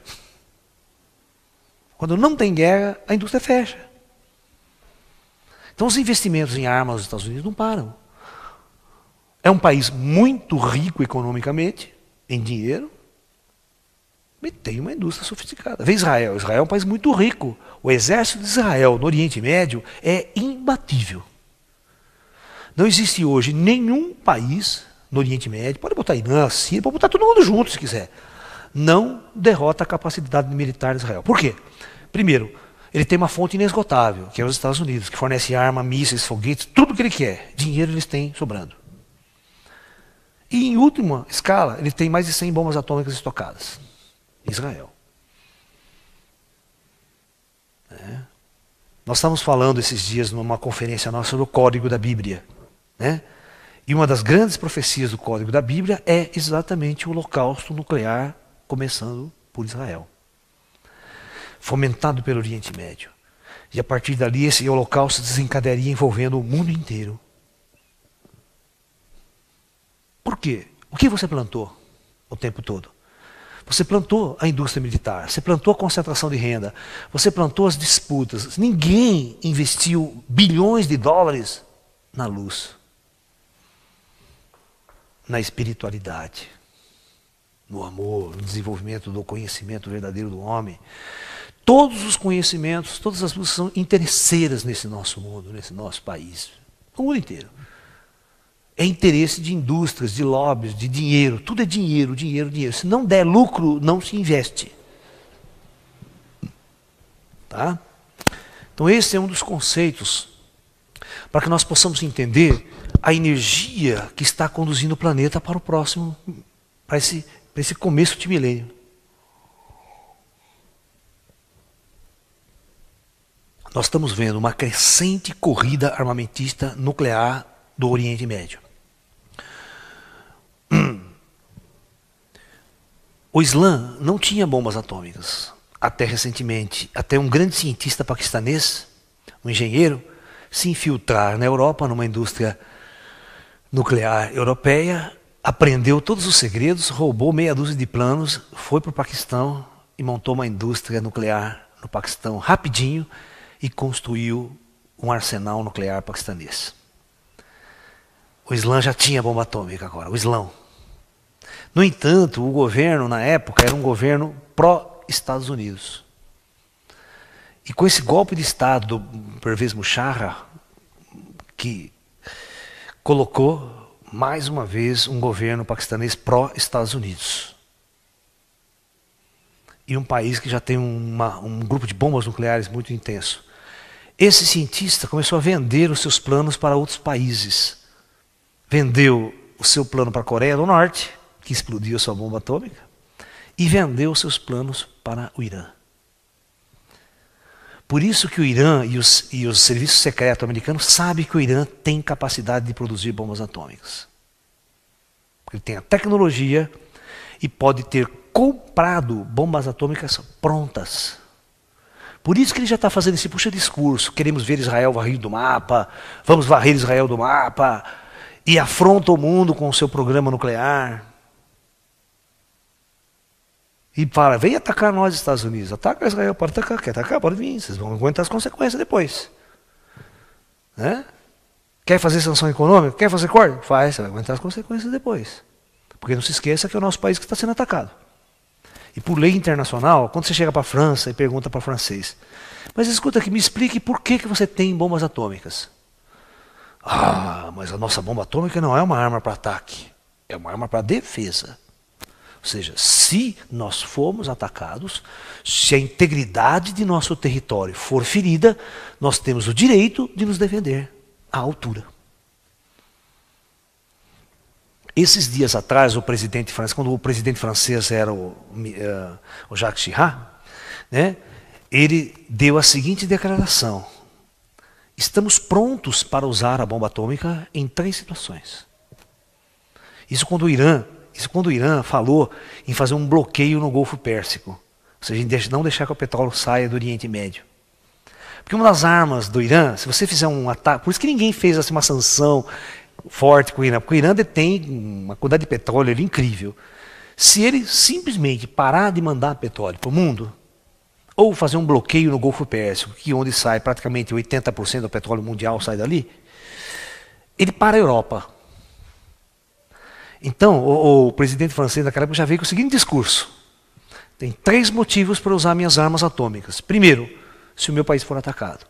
Quando não tem guerra, a indústria fecha. Então, os investimentos em armas nos Estados Unidos não param. É um país muito rico economicamente, em dinheiro, e tem uma indústria sofisticada. Vê Israel. Israel é um país muito rico. O exército de Israel no Oriente Médio é imbatível. Não existe hoje nenhum país no Oriente Médio, pode botar Irã, Síria, pode botar todo mundo junto se quiser, não derrota a capacidade militar de Israel. Por quê? Primeiro, ele tem uma fonte inesgotável, que é os Estados Unidos, que fornece arma, mísseis, foguetes, tudo o que ele quer. Dinheiro eles têm sobrando. E em última escala, ele tem mais de 100 bombas atômicas estocadas. Israel. É. Nós estamos falando esses dias numa conferência nossa sobre o código da Bíblia. Né? E uma das grandes profecias do código da Bíblia é exatamente o holocausto nuclear começando por Israel fomentado pelo Oriente Médio. E a partir dali, esse holocausto desencadearia envolvendo o mundo inteiro. Por quê? O que você plantou o tempo todo? Você plantou a indústria militar, você plantou a concentração de renda, você plantou as disputas. Ninguém investiu bilhões de dólares na luz, na espiritualidade, no amor, no desenvolvimento do conhecimento verdadeiro do homem. Todos os conhecimentos, todas as coisas são interesseiras nesse nosso mundo, nesse nosso país, no mundo inteiro. É interesse de indústrias, de lobbies, de dinheiro, tudo é dinheiro, dinheiro, dinheiro. Se não der lucro, não se investe. Tá? Então, esse é um dos conceitos para que nós possamos entender a energia que está conduzindo o planeta para o próximo, para esse, para esse começo de milênio. nós estamos vendo uma crescente corrida armamentista nuclear do Oriente Médio. O Islã não tinha bombas atômicas até recentemente, até um grande cientista paquistanês, um engenheiro, se infiltrar na Europa, numa indústria nuclear europeia, aprendeu todos os segredos, roubou meia dúzia de planos, foi para o Paquistão e montou uma indústria nuclear no Paquistão rapidinho e construiu um arsenal nuclear paquistanês. O Islã já tinha bomba atômica agora, o Islã. No entanto, o governo na época era um governo pró-Estados Unidos. E com esse golpe de Estado do Pervez Musharraf, que colocou mais uma vez um governo paquistanês pró-Estados Unidos. E um país que já tem uma, um grupo de bombas nucleares muito intenso. Esse cientista começou a vender os seus planos para outros países. Vendeu o seu plano para a Coreia do Norte, que explodiu a sua bomba atômica, e vendeu os seus planos para o Irã. Por isso que o Irã e os, e os serviços secretos americanos sabem que o Irã tem capacidade de produzir bombas atômicas. Ele tem a tecnologia e pode ter comprado bombas atômicas prontas. Por isso que ele já está fazendo esse puxa discurso. Queremos ver Israel varrido do mapa, vamos varrer Israel do mapa. E afronta o mundo com o seu programa nuclear. E para, vem atacar nós, Estados Unidos. Ataca Israel, pode atacar, quer atacar, pode vir. Vocês vão aguentar as consequências depois. Né? Quer fazer sanção econômica? Quer fazer corte? Faz, você vai aguentar as consequências depois. Porque não se esqueça que é o nosso país que está sendo atacado. E por lei internacional, quando você chega para a França e pergunta para francês, mas escuta aqui, me explique por que, que você tem bombas atômicas. Ah, mas a nossa bomba atômica não é uma arma para ataque, é uma arma para defesa. Ou seja, se nós formos atacados, se a integridade de nosso território for ferida, nós temos o direito de nos defender à altura. Esses dias atrás, o presidente francês, quando o presidente francês era o, uh, o Jacques Chirac, né, ele deu a seguinte declaração: Estamos prontos para usar a bomba atômica em três situações. Isso quando o Irã, isso quando o Irã falou em fazer um bloqueio no Golfo Pérsico, ou seja, não deixar que o petróleo saia do Oriente Médio. Porque uma das armas do Irã, se você fizer um ataque, por isso que ninguém fez assim, uma sanção forte com o Irã, porque o Irã tem uma quantidade de petróleo ali é incrível. Se ele simplesmente parar de mandar petróleo para o mundo, ou fazer um bloqueio no Golfo Pérsico, que onde sai praticamente 80% do petróleo mundial sai dali, ele para a Europa. Então, o, o presidente francês daquela época já veio com o seguinte discurso: tem três motivos para usar minhas armas atômicas. Primeiro, se o meu país for atacado.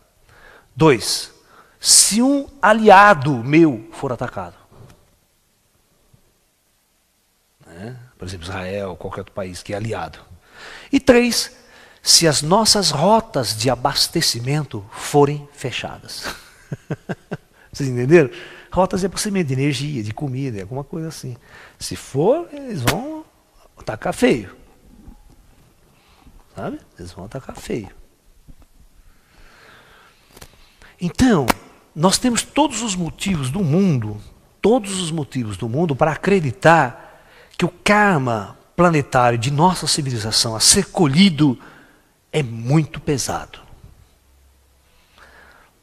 Dois, se um aliado meu for atacado. Né? Por exemplo, Israel, qualquer outro país que é aliado. E três, se as nossas rotas de abastecimento forem fechadas. Vocês entenderam? Rotas de é abastecimento, de energia, de comida, alguma coisa assim. Se for, eles vão atacar feio. Sabe? Eles vão atacar feio. Então, nós temos todos os motivos do mundo, todos os motivos do mundo para acreditar que o karma planetário de nossa civilização a ser colhido é muito pesado.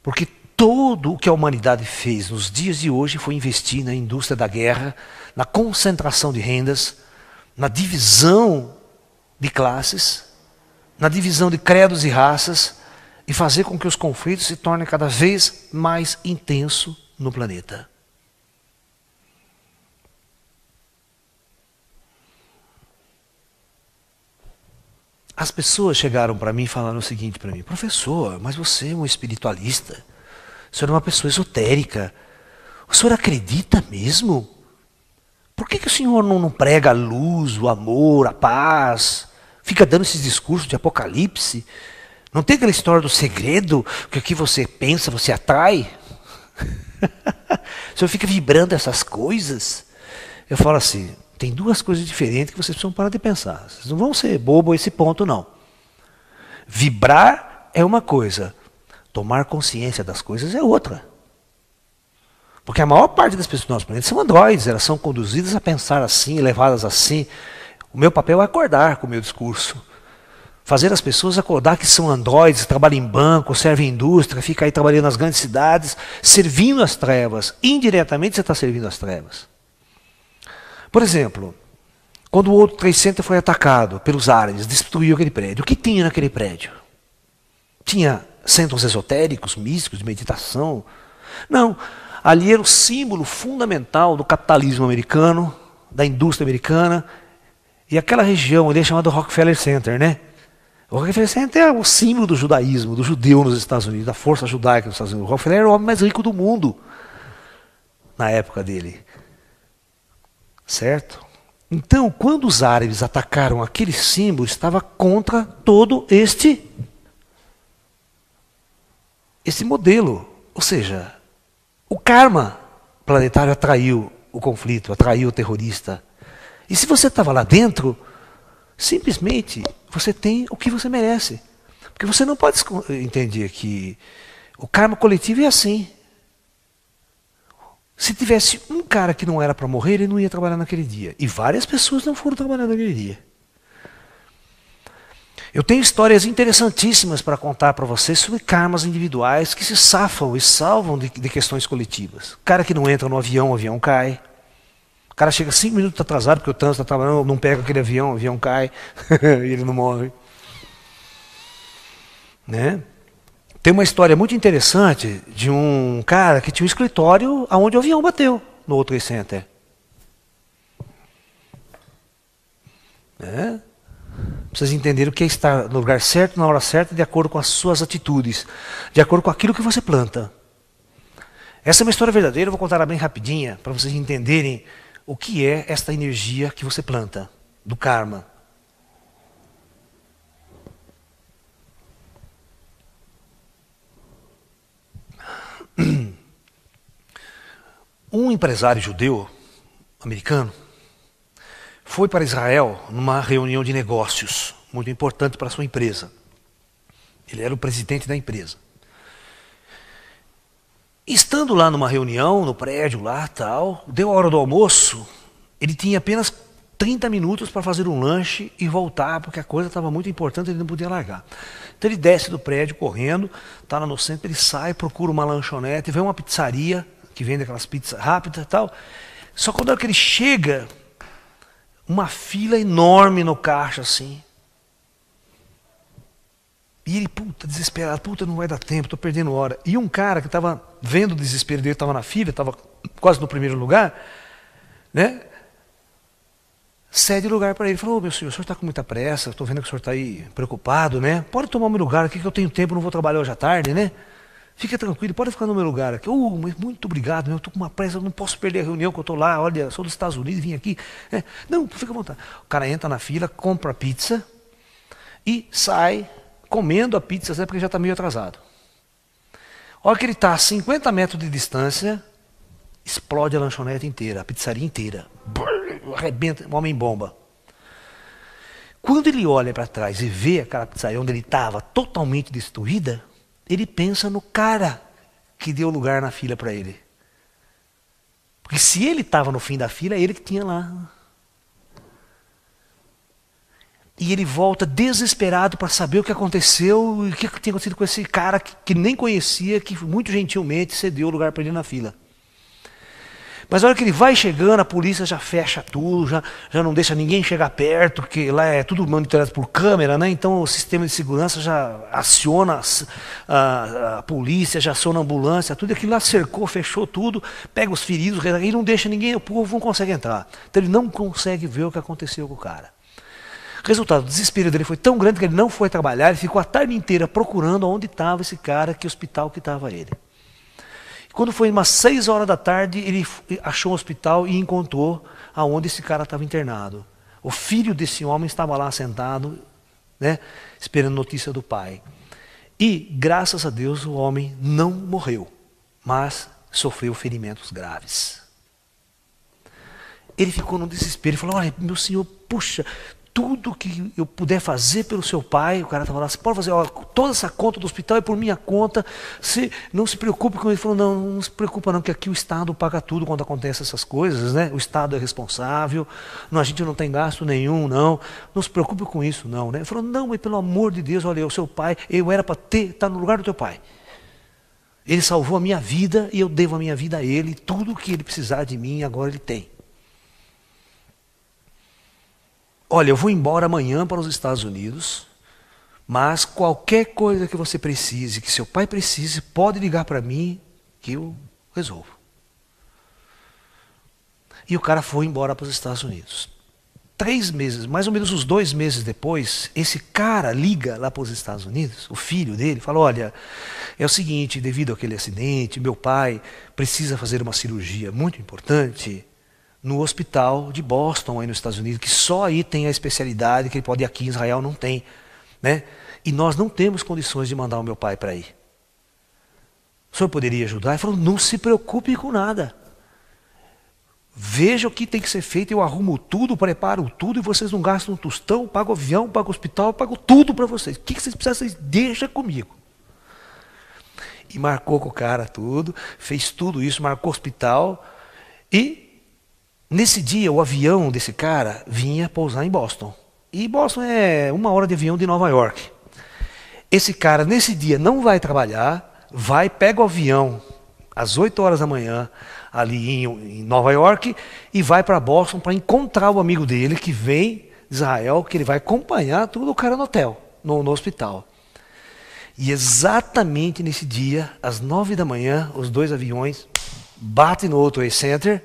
Porque todo o que a humanidade fez nos dias de hoje foi investir na indústria da guerra, na concentração de rendas, na divisão de classes, na divisão de credos e raças, e fazer com que os conflitos se tornem cada vez mais intenso no planeta. As pessoas chegaram para mim e falaram o seguinte para mim: professor, mas você é um espiritualista, o senhor é uma pessoa esotérica, o senhor acredita mesmo? Por que, que o senhor não, não prega a luz, o amor, a paz? Fica dando esses discursos de apocalipse? Não tem aquela história do segredo, que o que você pensa você atrai? Se eu fico vibrando essas coisas, eu falo assim, tem duas coisas diferentes que vocês precisam parar de pensar. Vocês não vão ser bobo a esse ponto, não. Vibrar é uma coisa, tomar consciência das coisas é outra. Porque a maior parte das pessoas do nosso planeta são androides, elas são conduzidas a pensar assim, levadas assim. O meu papel é acordar com o meu discurso fazer as pessoas acordar que são androides, trabalham em banco, servem indústria, fica aí trabalhando nas grandes cidades, servindo as trevas. Indiretamente você está servindo as trevas. Por exemplo, quando o outro 300 Center foi atacado pelos árabes, destruiu aquele prédio. O que tinha naquele prédio? Tinha centros esotéricos, místicos, de meditação? Não. Ali era o símbolo fundamental do capitalismo americano, da indústria americana. E aquela região ali é chamada Rockefeller Center, né? O Rockefeller Center é o símbolo do judaísmo, do judeu nos Estados Unidos, da força judaica nos Estados Unidos. O Rockefeller era o homem mais rico do mundo na época dele. Certo? Então, quando os árabes atacaram aquele símbolo, estava contra todo este esse modelo. Ou seja, o karma planetário atraiu o conflito, atraiu o terrorista. E se você estava lá dentro, simplesmente você tem o que você merece. Porque você não pode entender que o karma coletivo é assim. Se tivesse um cara que não era para morrer, ele não ia trabalhar naquele dia. E várias pessoas não foram trabalhar naquele dia. Eu tenho histórias interessantíssimas para contar para vocês sobre karmas individuais que se safam e salvam de, de questões coletivas. O cara que não entra no avião, o avião cai. O cara chega cinco minutos atrasado, porque o trânsito está trabalhando, não pega aquele avião, o avião cai e ele não morre. Né? Tem uma história muito interessante de um cara que tinha um escritório aonde o avião bateu no outro Center. Né? Vocês entenderam que é estar no lugar certo, na hora certa, de acordo com as suas atitudes, de acordo com aquilo que você planta. Essa é uma história verdadeira, eu vou contar ela bem rapidinha, para vocês entenderem o que é esta energia que você planta, do karma. Um empresário judeu americano foi para Israel numa reunião de negócios muito importante para sua empresa. Ele era o presidente da empresa. Estando lá numa reunião, no prédio lá, tal, deu a hora do almoço, ele tinha apenas 30 minutos para fazer um lanche e voltar, porque a coisa estava muito importante, ele não podia largar. Então ele desce do prédio correndo, está lá no centro, ele sai, procura uma lanchonete, vê uma pizzaria, que vende aquelas pizzas rápidas e tal. Só quando é que ele chega, uma fila enorme no caixa, assim, e ele, puta, desesperado, puta, não vai dar tempo, estou perdendo hora. E um cara que estava vendo o desespero dele, estava na fila, estava quase no primeiro lugar, né? Cede lugar para ele. Falou, oh, meu senhor, o senhor está com muita pressa, estou vendo que o senhor está aí preocupado, né? Pode tomar meu lugar aqui que eu tenho tempo, não vou trabalhar hoje à tarde, né? Fica tranquilo, pode ficar no meu lugar aqui. Oh, muito obrigado, eu estou com uma pressa, eu não posso perder a reunião que eu estou lá, olha, sou dos Estados Unidos, vim aqui. É, não, fica à vontade. O cara entra na fila, compra pizza e sai comendo a pizza, até porque já está meio atrasado. A hora que ele está a 50 metros de distância, explode a lanchonete inteira, a pizzaria inteira. arrebenta, um homem-bomba. Quando ele olha para trás e vê aquela pizzaria onde ele estava totalmente destruída, ele pensa no cara que deu lugar na fila para ele. Porque se ele estava no fim da fila, é ele que tinha lá e ele volta desesperado para saber o que aconteceu e o que tinha acontecido com esse cara que, que nem conhecia, que muito gentilmente cedeu o lugar para ele na fila. Mas na hora que ele vai chegando, a polícia já fecha tudo, já, já não deixa ninguém chegar perto, porque lá é tudo monitorado por câmera, né? Então o sistema de segurança já aciona a, a polícia, já aciona a ambulância, tudo aquilo lá cercou, fechou tudo, pega os feridos, e não deixa ninguém, o povo não consegue entrar. Então ele não consegue ver o que aconteceu com o cara. Resultado, o desespero dele foi tão grande que ele não foi trabalhar, ele ficou a tarde inteira procurando onde estava esse cara, que hospital que estava ele. Quando foi umas 6 horas da tarde, ele achou um hospital e encontrou aonde esse cara estava internado. O filho desse homem estava lá sentado, né, esperando notícia do pai. E, graças a Deus, o homem não morreu, mas sofreu ferimentos graves. Ele ficou num desespero, e falou: Olha, meu senhor, puxa, tudo que eu puder fazer pelo seu pai, o cara estava lá, você pode fazer, ó, toda essa conta do hospital é por minha conta, se, não se preocupe com ele. Ele falou, não, não se preocupa não, que aqui o Estado paga tudo quando acontecem essas coisas, né? O Estado é responsável, não, a gente não tem gasto nenhum, não. Não se preocupe com isso, não, né? Ele falou, não, mas pelo amor de Deus, olha, o seu pai, eu era para ter, tá no lugar do teu pai. Ele salvou a minha vida e eu devo a minha vida a ele, tudo o que ele precisar de mim agora ele tem. Olha, eu vou embora amanhã para os Estados Unidos, mas qualquer coisa que você precise, que seu pai precise, pode ligar para mim que eu resolvo. E o cara foi embora para os Estados Unidos. Três meses, mais ou menos uns dois meses depois, esse cara liga lá para os Estados Unidos, o filho dele, fala: Olha, é o seguinte, devido àquele acidente, meu pai precisa fazer uma cirurgia muito importante, no hospital de Boston, aí nos Estados Unidos, que só aí tem a especialidade que ele pode ir aqui em Israel não tem. Né? E nós não temos condições de mandar o meu pai para aí. O senhor poderia ajudar? Ele falou: não se preocupe com nada. Veja o que tem que ser feito, eu arrumo tudo, preparo tudo e vocês não gastam um tostão, pago avião, pago hospital, pago tudo para vocês. O que vocês precisam, vocês deixam comigo. E marcou com o cara tudo, fez tudo isso, marcou hospital e Nesse dia, o avião desse cara vinha pousar em Boston. E Boston é uma hora de avião de Nova York. Esse cara, nesse dia, não vai trabalhar, vai, pega o avião às 8 horas da manhã, ali em, Nova York, e vai para Boston para encontrar o amigo dele que vem de Israel, que ele vai acompanhar tudo o cara no hotel, no, no hospital. E exatamente nesse dia, às 9 da manhã, os dois aviões batem no outro Trade Center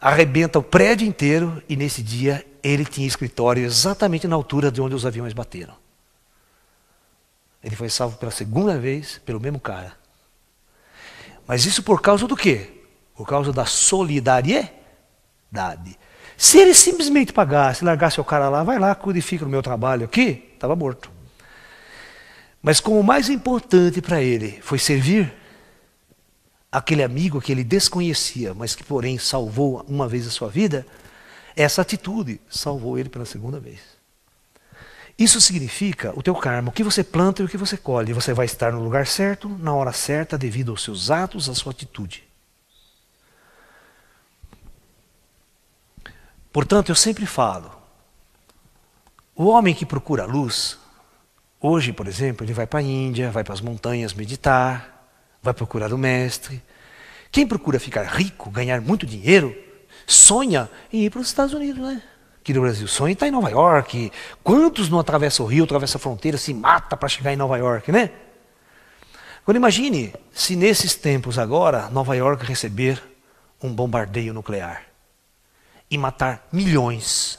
arrebenta o prédio inteiro e nesse dia ele tinha escritório exatamente na altura de onde os aviões bateram. Ele foi salvo pela segunda vez pelo mesmo cara. Mas isso por causa do quê? Por causa da solidariedade. Se ele simplesmente pagasse, largasse o cara lá, vai lá, codifica o meu trabalho aqui, estava morto. Mas como o mais importante para ele foi servir, aquele amigo que ele desconhecia, mas que porém salvou uma vez a sua vida, essa atitude salvou ele pela segunda vez. Isso significa o teu karma, o que você planta e o que você colhe. Você vai estar no lugar certo, na hora certa, devido aos seus atos, à sua atitude. Portanto, eu sempre falo, o homem que procura a luz, hoje, por exemplo, ele vai para a Índia, vai para as montanhas meditar, vai procurar o mestre. Quem procura ficar rico, ganhar muito dinheiro, sonha em ir para os Estados Unidos, né? Aqui no Brasil, sonha em estar em Nova York. Quantos não atravessa o rio, atravessa a fronteira, se mata para chegar em Nova York, né? Agora imagine se nesses tempos agora Nova York receber um bombardeio nuclear e matar milhões.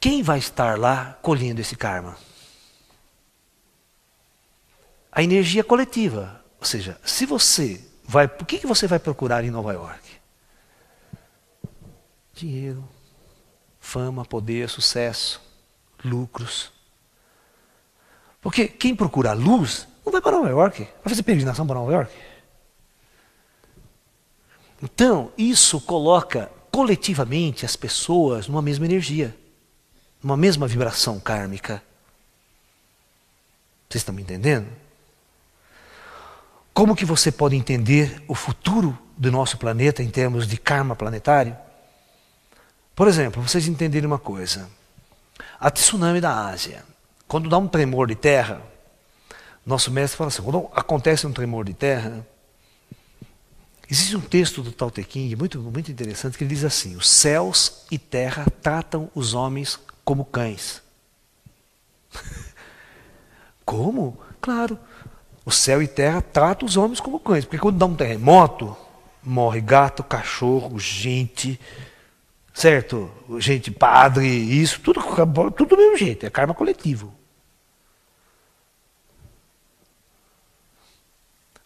Quem vai estar lá colhendo esse karma? a energia coletiva. Ou seja, se você vai, o que, que você vai procurar em Nova York? Dinheiro, fama, poder, sucesso, lucros. Porque quem procura luz não vai para Nova York, vai fazer peregrinação para Nova York. Então, isso coloca coletivamente as pessoas numa mesma energia, numa mesma vibração kármica. Vocês estão me entendendo? Como que você pode entender o futuro do nosso planeta em termos de karma planetário? Por exemplo, vocês entenderem uma coisa. A tsunami da Ásia, quando dá um tremor de terra, nosso mestre fala assim, quando acontece um tremor de terra, existe um texto do Tao Te Ching muito, muito interessante que ele diz assim, os céus e terra tratam os homens como cães. como? Claro, o céu e terra tratam os homens como cães. Porque quando dá um terremoto, morre gato, cachorro, gente, certo? Gente, padre, isso, tudo, tudo do mesmo jeito, é karma coletivo.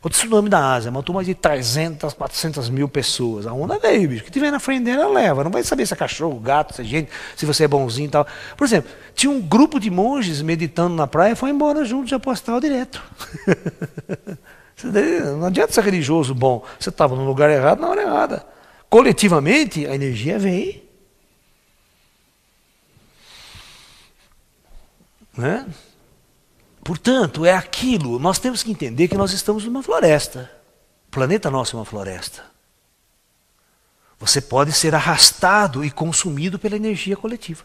O tsunami da Ásia, uma turma de 300, 400 mil pessoas. A onda veio, bicho. O que tiver na frente dela, leva. Não vai saber se é cachorro, gato, se é gente, se você é bonzinho e tal. Por exemplo, tinha um grupo de monges meditando na praia e foi embora junto de apostal direto. não adianta ser religioso bom. Você estava no lugar errado na hora errada. Coletivamente, a energia vem. Né? Portanto, é aquilo, nós temos que entender que nós estamos numa floresta. O planeta nosso é uma floresta. Você pode ser arrastado e consumido pela energia coletiva.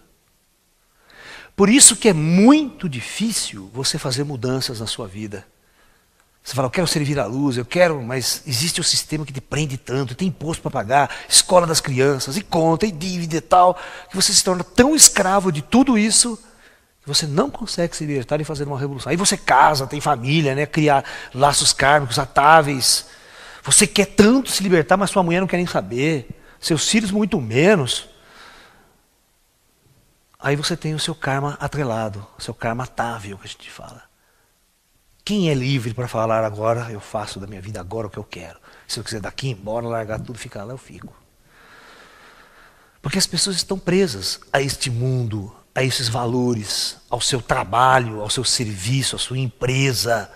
Por isso que é muito difícil você fazer mudanças na sua vida. Você fala, eu quero servir à luz, eu quero, mas existe o um sistema que te prende tanto, tem imposto para pagar, escola das crianças, e conta, e dívida e tal, que você se torna tão escravo de tudo isso você não consegue se libertar e fazer uma revolução. Aí você casa, tem família, né? criar laços kármicos, atáveis. Você quer tanto se libertar, mas sua mulher não quer nem saber. Seus filhos, muito menos. Aí você tem o seu karma atrelado, o seu karma atável, que a gente fala. Quem é livre para falar agora, eu faço da minha vida agora o que eu quero. Se eu quiser daqui embora, largar tudo, ficar lá, eu fico. Porque as pessoas estão presas a este mundo a esses valores, ao seu trabalho, ao seu serviço, à sua empresa.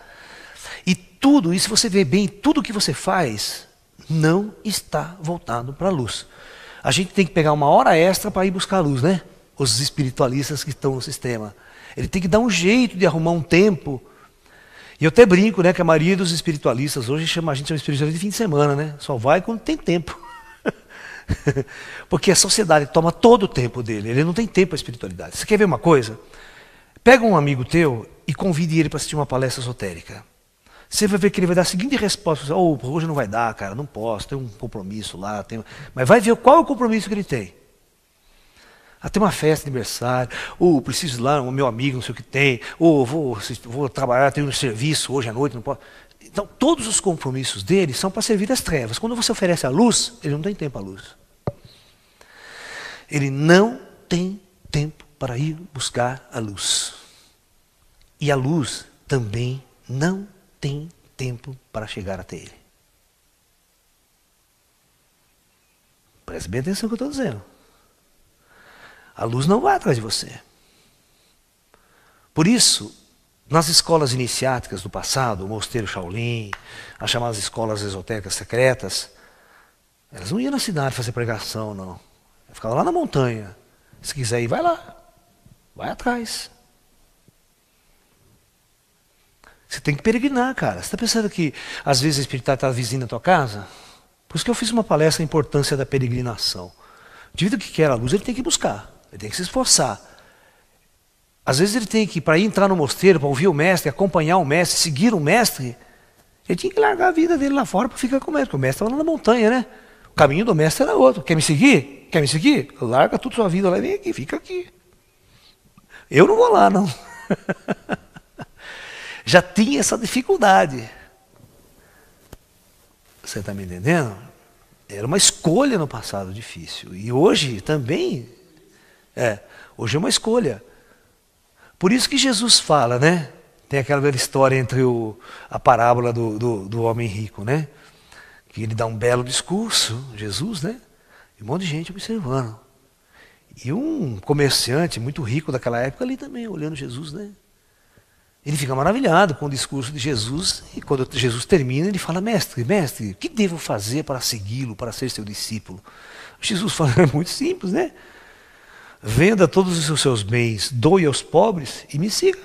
E tudo isso, você vê bem, tudo que você faz não está voltado para a luz. A gente tem que pegar uma hora extra para ir buscar a luz, né? Os espiritualistas que estão no sistema. Ele tem que dar um jeito de arrumar um tempo. E eu até brinco, né, que a maioria dos espiritualistas hoje chama a gente de espiritualista de fim de semana, né? Só vai quando tem tempo. Porque a sociedade toma todo o tempo dele, ele não tem tempo para espiritualidade. Você quer ver uma coisa? Pega um amigo teu e convide ele para assistir uma palestra esotérica. Você vai ver que ele vai dar a seguinte resposta: oh, hoje não vai dar, cara, não posso, tem um compromisso lá. Tenho... Mas vai ver qual é o compromisso que ele tem. Até ah, uma festa, aniversário, ou oh, preciso ir lá, o meu amigo, não sei o que tem, ou oh, vou, vou trabalhar, tenho um serviço hoje à noite, não posso. Então, todos os compromissos dele são para servir às trevas. Quando você oferece a luz, ele não tem tempo à luz. Ele não tem tempo para ir buscar a luz. E a luz também não tem tempo para chegar até ele. Preste bem atenção no que eu estou dizendo. A luz não vai atrás de você. Por isso, nas escolas iniciáticas do passado, o mosteiro Shaolin, as chamadas escolas esotéricas secretas, elas não iam na cidade fazer pregação, não. Ficavam lá na montanha. Se quiser ir, vai lá. Vai atrás. Você tem que peregrinar, cara. Você está pensando que às vezes a espiritualidade está vizinha da tua casa? Por isso que eu fiz uma palestra a importância da peregrinação. Devido que quer a luz, ele tem que buscar. Ele tem que se esforçar. Às vezes ele tem que, para entrar no mosteiro, para ouvir o mestre, acompanhar o mestre, seguir o mestre, ele tinha que largar a vida dele lá fora para ficar com o mestre, porque o mestre estava lá na montanha, né? O caminho do mestre era outro. Quer me seguir? Quer me seguir? Larga toda a sua vida lá e vem aqui, fica aqui. Eu não vou lá, não. Já tinha essa dificuldade. Você está me entendendo? Era uma escolha no passado difícil. E hoje também. É, hoje é uma escolha. Por isso que Jesus fala, né? Tem aquela velha história entre o, a parábola do, do, do, homem rico, né? Que ele dá um belo discurso, Jesus, né? E um monte de gente observando. E um comerciante muito rico daquela época ali também, olhando Jesus, né? Ele fica maravilhado com o discurso de Jesus e quando Jesus termina, ele fala: Mestre, mestre, o que devo fazer para segui-lo, para ser seu discípulo? Jesus fala: é muito simples, né? Venda todos os seus bens, doe aos pobres e me siga.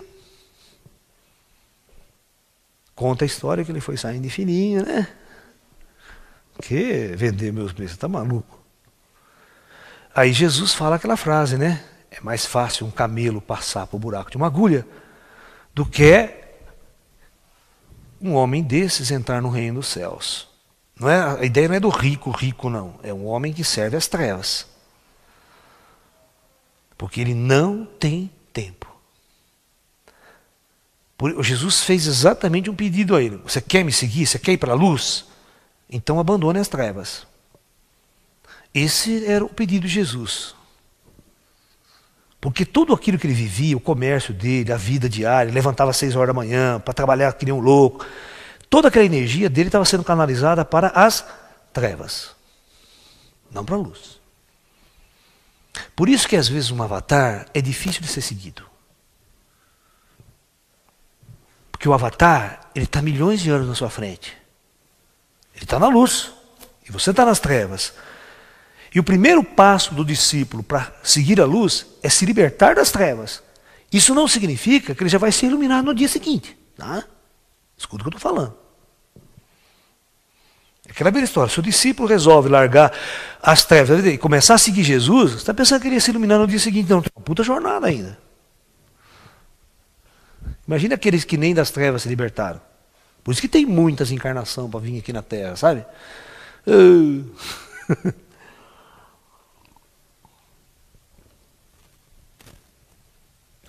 Conta a história que ele foi saindo de fininho, né? Que vender meus bens, você tá maluco? Aí Jesus fala aquela frase, né? É mais fácil um camelo passar por buraco de uma agulha do que um homem desses entrar no reino dos céus. Não é, a ideia não é do rico, rico não. É um homem que serve às trevas porque ele não tem tempo. Por, Jesus fez exatamente um pedido a ele: Você quer me seguir? Você quer ir para a luz? Então abandone as trevas. Esse era o pedido de Jesus. Porque tudo aquilo que ele vivia, o comércio dele, a vida diária, levantava às seis horas da manhã para trabalhar que nem um louco, toda aquela energia dele estava sendo canalizada para as trevas, não para a luz. Por isso que às vezes um avatar é difícil de ser seguido. Porque o avatar, ele está milhões de anos na sua frente. Ele está na luz. E você está nas trevas. E o primeiro passo do discípulo para seguir a luz é se libertar das trevas. Isso não significa que ele já vai ser iluminado no dia seguinte. Tá? Escuta o que eu estou falando. Aquela velha história, se o discípulo resolve largar as trevas e começar a seguir Jesus, você está pensando que ele ia se iluminar no dia seguinte, não, tem uma puta jornada ainda. Imagina aqueles que nem das trevas se libertaram. Por isso que tem muitas encarnações para vir aqui na Terra, sabe? Ah.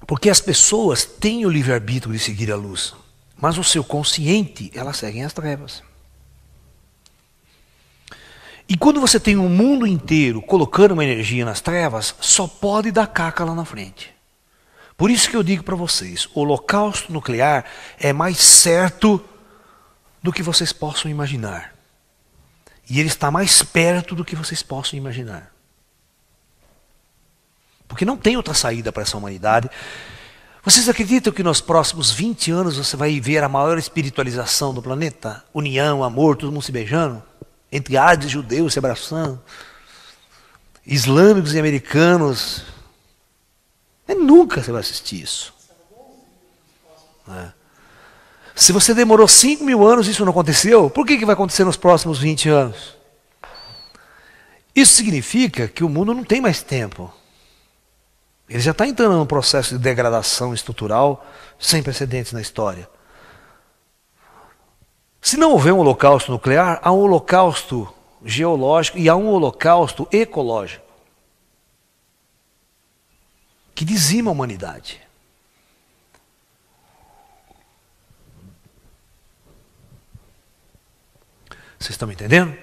Porque as pessoas têm o livre-arbítrio de seguir a luz, mas o seu consciente, elas seguem as trevas. E quando você tem o um mundo inteiro colocando uma energia nas trevas, só pode dar caca lá na frente. Por isso que eu digo para vocês: o holocausto nuclear é mais certo do que vocês possam imaginar. E ele está mais perto do que vocês possam imaginar. Porque não tem outra saída para essa humanidade. Vocês acreditam que nos próximos 20 anos você vai ver a maior espiritualização do planeta? União, amor, todo mundo se beijando? entre árabes e judeus se abraçando, islâmicos e americanos. é nunca você vai assistir isso. Né? Se você demorou 5 mil anos e isso não aconteceu, por que, que vai acontecer nos próximos 20 anos? Isso significa que o mundo não tem mais tempo. Ele já está entrando num processo de degradação estrutural sem precedentes na história. Se não houver um holocausto nuclear, há um holocausto geológico e há um holocausto ecológico que dizima a humanidade. Vocês estão me entendendo?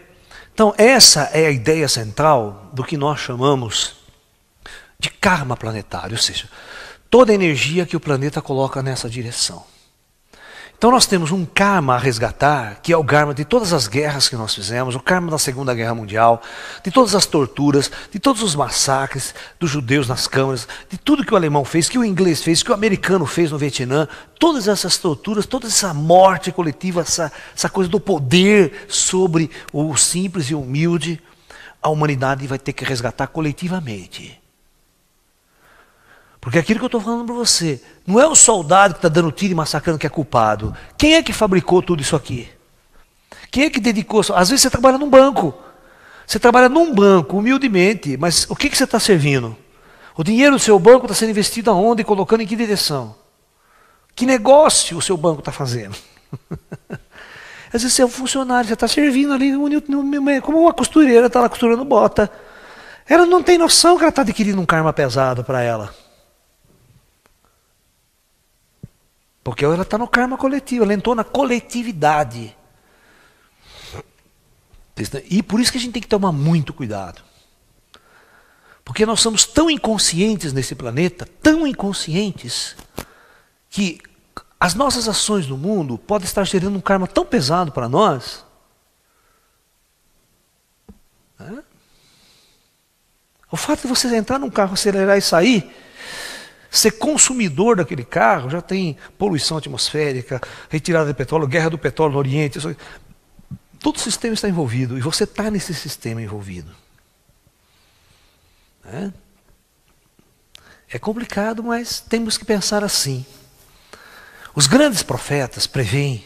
Então, essa é a ideia central do que nós chamamos de karma planetário, ou seja, toda a energia que o planeta coloca nessa direção. Então nós temos um karma a resgatar, que é o karma de todas as guerras que nós fizemos, o karma da Segunda Guerra Mundial, de todas as torturas, de todos os massacres dos judeus nas câmaras, de tudo que o alemão fez, que o inglês fez, que o americano fez no Vietnã, todas essas torturas, toda essa morte coletiva, essa, essa coisa do poder sobre o simples e humilde, a humanidade vai ter que resgatar coletivamente. Porque aquilo que eu estou falando para você, não é o soldado que está dando tiro e massacrando que é culpado. Quem é que fabricou tudo isso aqui? Quem é que dedicou? Às vezes você trabalha num banco. Você trabalha num banco, humildemente, mas o que, que você está servindo? O dinheiro do seu banco está sendo investido aonde e colocando em que direção? Que negócio o seu banco está fazendo? Às vezes você é um funcionário, você está servindo ali, como uma costureira está lá costurando bota. Ela não tem noção que ela está adquirindo um karma pesado para ela. Porque ela está no karma coletivo, ela entrou na coletividade. E por isso que a gente tem que tomar muito cuidado. Porque nós somos tão inconscientes nesse planeta, tão inconscientes, que as nossas ações no mundo podem estar gerando um karma tão pesado para nós. Né? O fato de você entrar num carro, acelerar e sair, Ser consumidor daquele carro já tem poluição atmosférica, retirada de petróleo, guerra do petróleo no Oriente. Isso... Todo o sistema está envolvido e você está nesse sistema envolvido. Né? É complicado, mas temos que pensar assim. Os grandes profetas preveem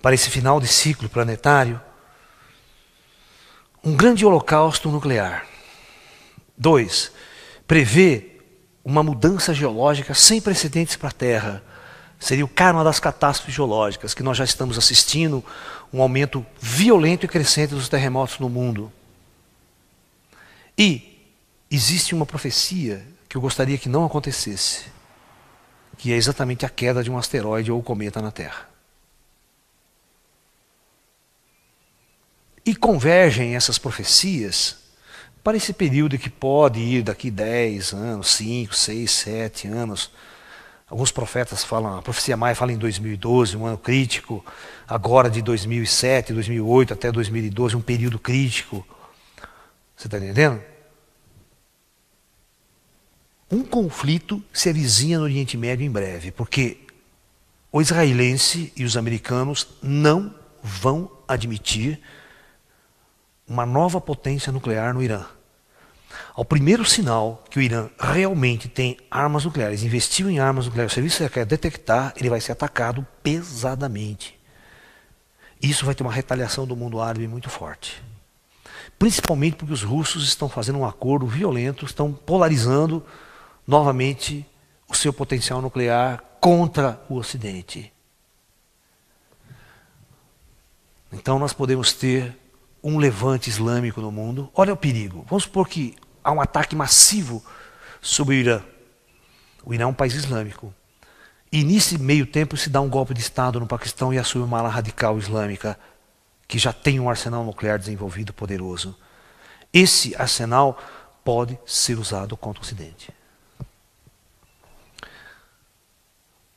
para esse final de ciclo planetário um grande holocausto nuclear. Dois, prevê uma mudança geológica sem precedentes para a Terra. Seria o karma das catástrofes geológicas, que nós já estamos assistindo, um aumento violento e crescente dos terremotos no mundo. E existe uma profecia que eu gostaria que não acontecesse, que é exatamente a queda de um asteroide ou cometa na Terra. E convergem essas profecias para esse período que pode ir daqui 10 anos, 5, 6, 7 anos. Alguns profetas falam, a profecia Maia fala em 2012, um ano crítico, agora de 2007, 2008 até 2012, um período crítico. Você está entendendo? Um conflito se avizinha no Oriente Médio em breve, porque o israelense e os americanos não vão admitir uma nova potência nuclear no Irã. Ao primeiro sinal que o Irã realmente tem armas nucleares, investiu em armas nucleares, o serviço quer detectar, ele vai ser atacado pesadamente. Isso vai ter uma retaliação do mundo árabe muito forte. Principalmente porque os russos estão fazendo um acordo violento, estão polarizando novamente o seu potencial nuclear contra o Ocidente. Então nós podemos ter um levante islâmico no mundo, olha o perigo. Vamos supor que há um ataque massivo sobre o Irã. O Irã é um país islâmico. E nesse meio tempo se dá um golpe de Estado no Paquistão e assume uma ala radical islâmica que já tem um arsenal nuclear desenvolvido poderoso. Esse arsenal pode ser usado contra o Ocidente.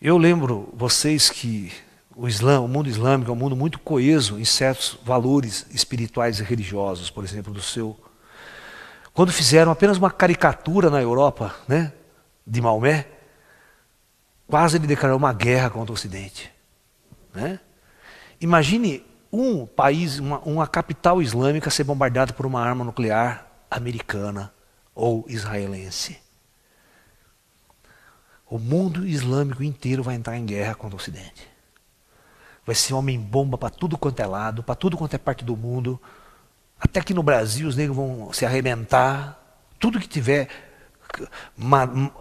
Eu lembro vocês que o, Islã, o mundo islâmico é um mundo muito coeso em certos valores espirituais e religiosos, por exemplo, do seu. Quando fizeram apenas uma caricatura na Europa, né, de Maomé, quase ele declarou uma guerra contra o Ocidente. Né? Imagine um país, uma, uma capital islâmica ser bombardeada por uma arma nuclear americana ou israelense. O mundo islâmico inteiro vai entrar em guerra contra o Ocidente vai ser homem bomba para tudo quanto é lado, para tudo quanto é parte do mundo. Até que no Brasil os negros vão se arrebentar. Tudo que tiver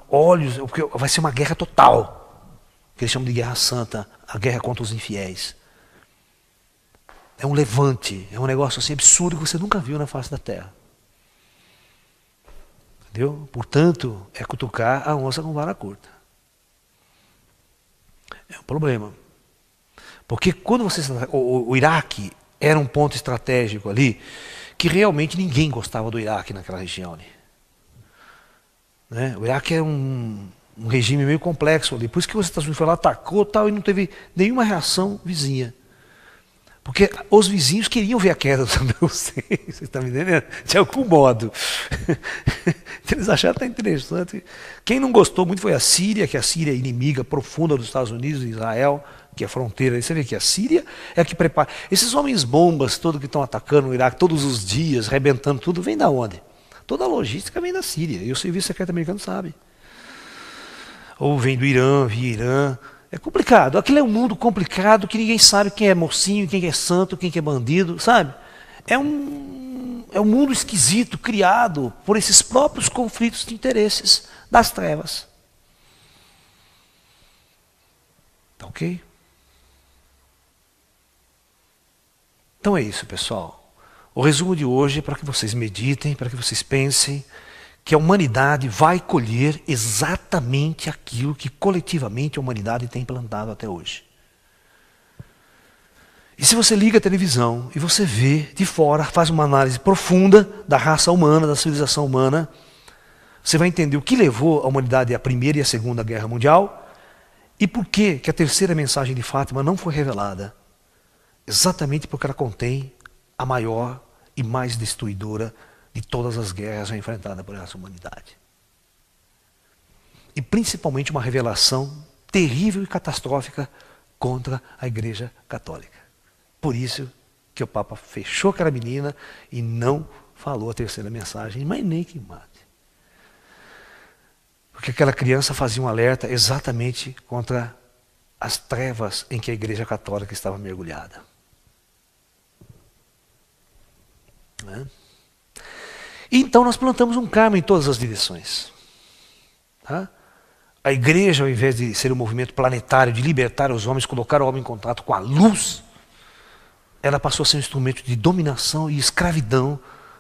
olhos, porque vai ser uma guerra total. Que eles chamam de guerra santa, a guerra contra os infiéis. É um levante, é um negócio assim absurdo que você nunca viu na face da terra. Entendeu? Portanto, é cutucar a onça com vara curta. É um problema. Porque quando você. O, o Iraque era um ponto estratégico ali que realmente ninguém gostava do Iraque naquela região. Ali. Né? O Iraque é um, um, regime meio complexo ali. Por isso que os Estados Unidos foi lá, atacou tal, e não teve nenhuma reação vizinha. Porque os vizinhos queriam ver a queda do Saddam Hussein, vocês estão me entendendo? De algum modo. Eles acharam até interessante. Quem não gostou muito foi a Síria, que a Síria é inimiga profunda dos Estados Unidos e Israel que é fronteira. você vê que a Síria é a que prepara. Esses homens bombas todos que estão atacando o Iraque todos os dias, rebentando tudo, vem da onde? Toda a logística vem da Síria. E o serviço secreto americano sabe. Ou vem do Irã, via Irã. É complicado. Aquilo é um mundo complicado que ninguém sabe quem é mocinho, quem é santo, quem é bandido, sabe? É um, é um mundo esquisito criado por esses próprios conflitos de interesses das trevas. Tá ok? Então é isso, pessoal. O resumo de hoje é para que vocês meditem, para que vocês pensem que a humanidade vai colher exatamente aquilo que coletivamente a humanidade tem plantado até hoje. E se você liga a televisão e você vê de fora, faz uma análise profunda da raça humana, da civilização humana, você vai entender o que levou a humanidade à Primeira e à Segunda Guerra Mundial e por que, que a terceira mensagem de Fátima não foi revelada Exatamente porque ela contém a maior e mais destruidora de todas as guerras enfrentadas por essa humanidade. E principalmente uma revelação terrível e catastrófica contra a Igreja Católica. Por isso que o Papa fechou aquela menina e não falou a terceira mensagem, mas nem que mate. Porque aquela criança fazia um alerta exatamente contra as trevas em que a Igreja Católica estava mergulhada. Né? Então nós plantamos um karma em todas as direções. Tá? A igreja, ao invés de ser um movimento planetário, de libertar os homens, colocar o homem em contato com a luz, ela passou a ser um instrumento de dominação e escravidão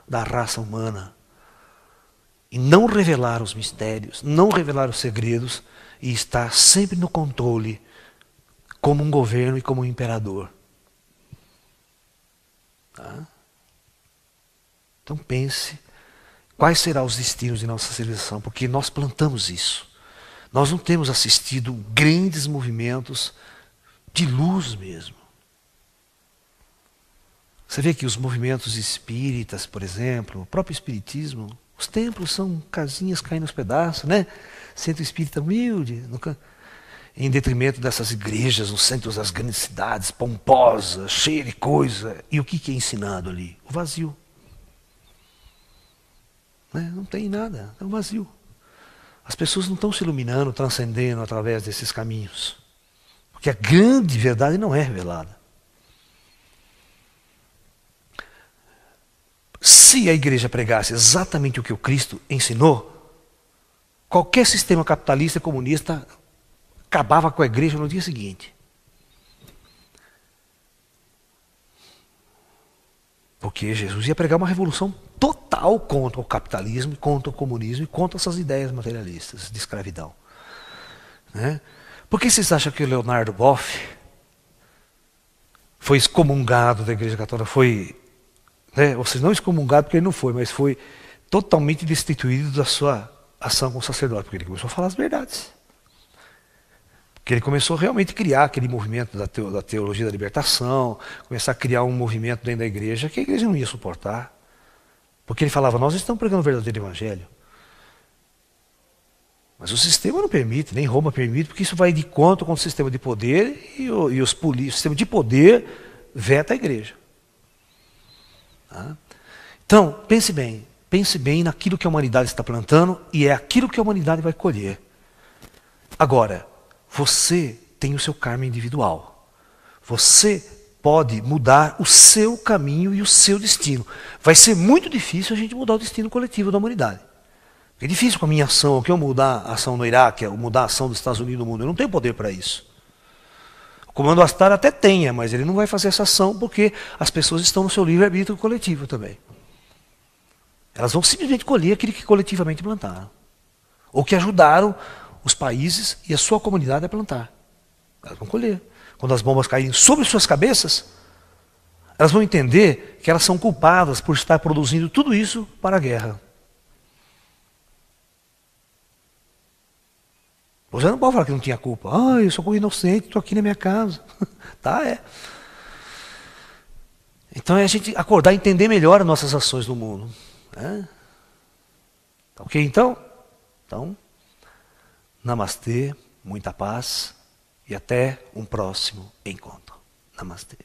da raça humana. E não revelar os mistérios, não revelar os segredos, e estar sempre no controle, como um governo e como um imperador. Tá? Então pense quais serão os destinos de nossa seleção, porque nós plantamos isso. Nós não temos assistido grandes movimentos de luz mesmo. Você vê que os movimentos espíritas, por exemplo, o próprio espiritismo, os templos são casinhas caindo aos pedaços, né? Centro espírita humilde, em detrimento dessas igrejas os centros das grandes cidades, pomposas, cheia de coisa. E o que, que é ensinado ali? O vazio. Né? Não tem nada, é um vazio. As pessoas não estão se iluminando, transcendendo através desses caminhos. Porque a grande verdade não é revelada. Se a igreja pregasse exatamente o que o Cristo ensinou, qualquer sistema capitalista comunista acabava com a igreja no dia seguinte. Porque Jesus ia pregar uma revolução total contra o capitalismo, contra o comunismo e contra essas ideias materialistas de escravidão. Né? Por que vocês acham que o Leonardo Boff foi excomungado da Igreja Católica? Foi, né? ou não excomungado porque ele não foi, mas foi totalmente destituído da sua ação como sacerdote, porque ele começou a falar as verdades que ele começou realmente a criar aquele movimento da, teologia da libertação, começar a criar um movimento dentro da igreja que a igreja não ia suportar. Porque ele falava, nós estamos pregando o verdadeiro evangelho. Mas o sistema não permite, nem Roma permite, porque isso vai de conta com o sistema de poder e o, e os políticos. O sistema de poder veta a igreja. Tá? Então, pense bem. Pense bem naquilo que a humanidade está plantando e é aquilo que a humanidade vai colher. Agora, você tem o seu karma individual. Você pode mudar o seu caminho e o seu destino. Vai ser muito difícil a gente mudar o destino coletivo da humanidade. É difícil com a minha ação, o que eu mudar a ação no Iraque, ou mudar a ação dos Estados Unidos no mundo. Eu não tenho poder para isso. O comando Astar até tenha, mas ele não vai fazer essa ação porque as pessoas estão no seu livre-arbítrio coletivo também. Elas vão simplesmente colher aquilo que coletivamente plantaram. Ou que ajudaram os países e a sua comunidade a plantar. Elas vão colher. Quando as bombas caírem sobre suas cabeças, elas vão entender que elas são culpadas por estar produzindo tudo isso para a guerra. Você não pode falar que não tinha culpa. Ah, eu sou inocente, estou aqui na minha casa. tá, é. Então é a gente acordar e entender melhor as nossas ações no mundo. Né? Tá ok, então? Então, Namastê, muita paz e até um próximo encontro. Namastê.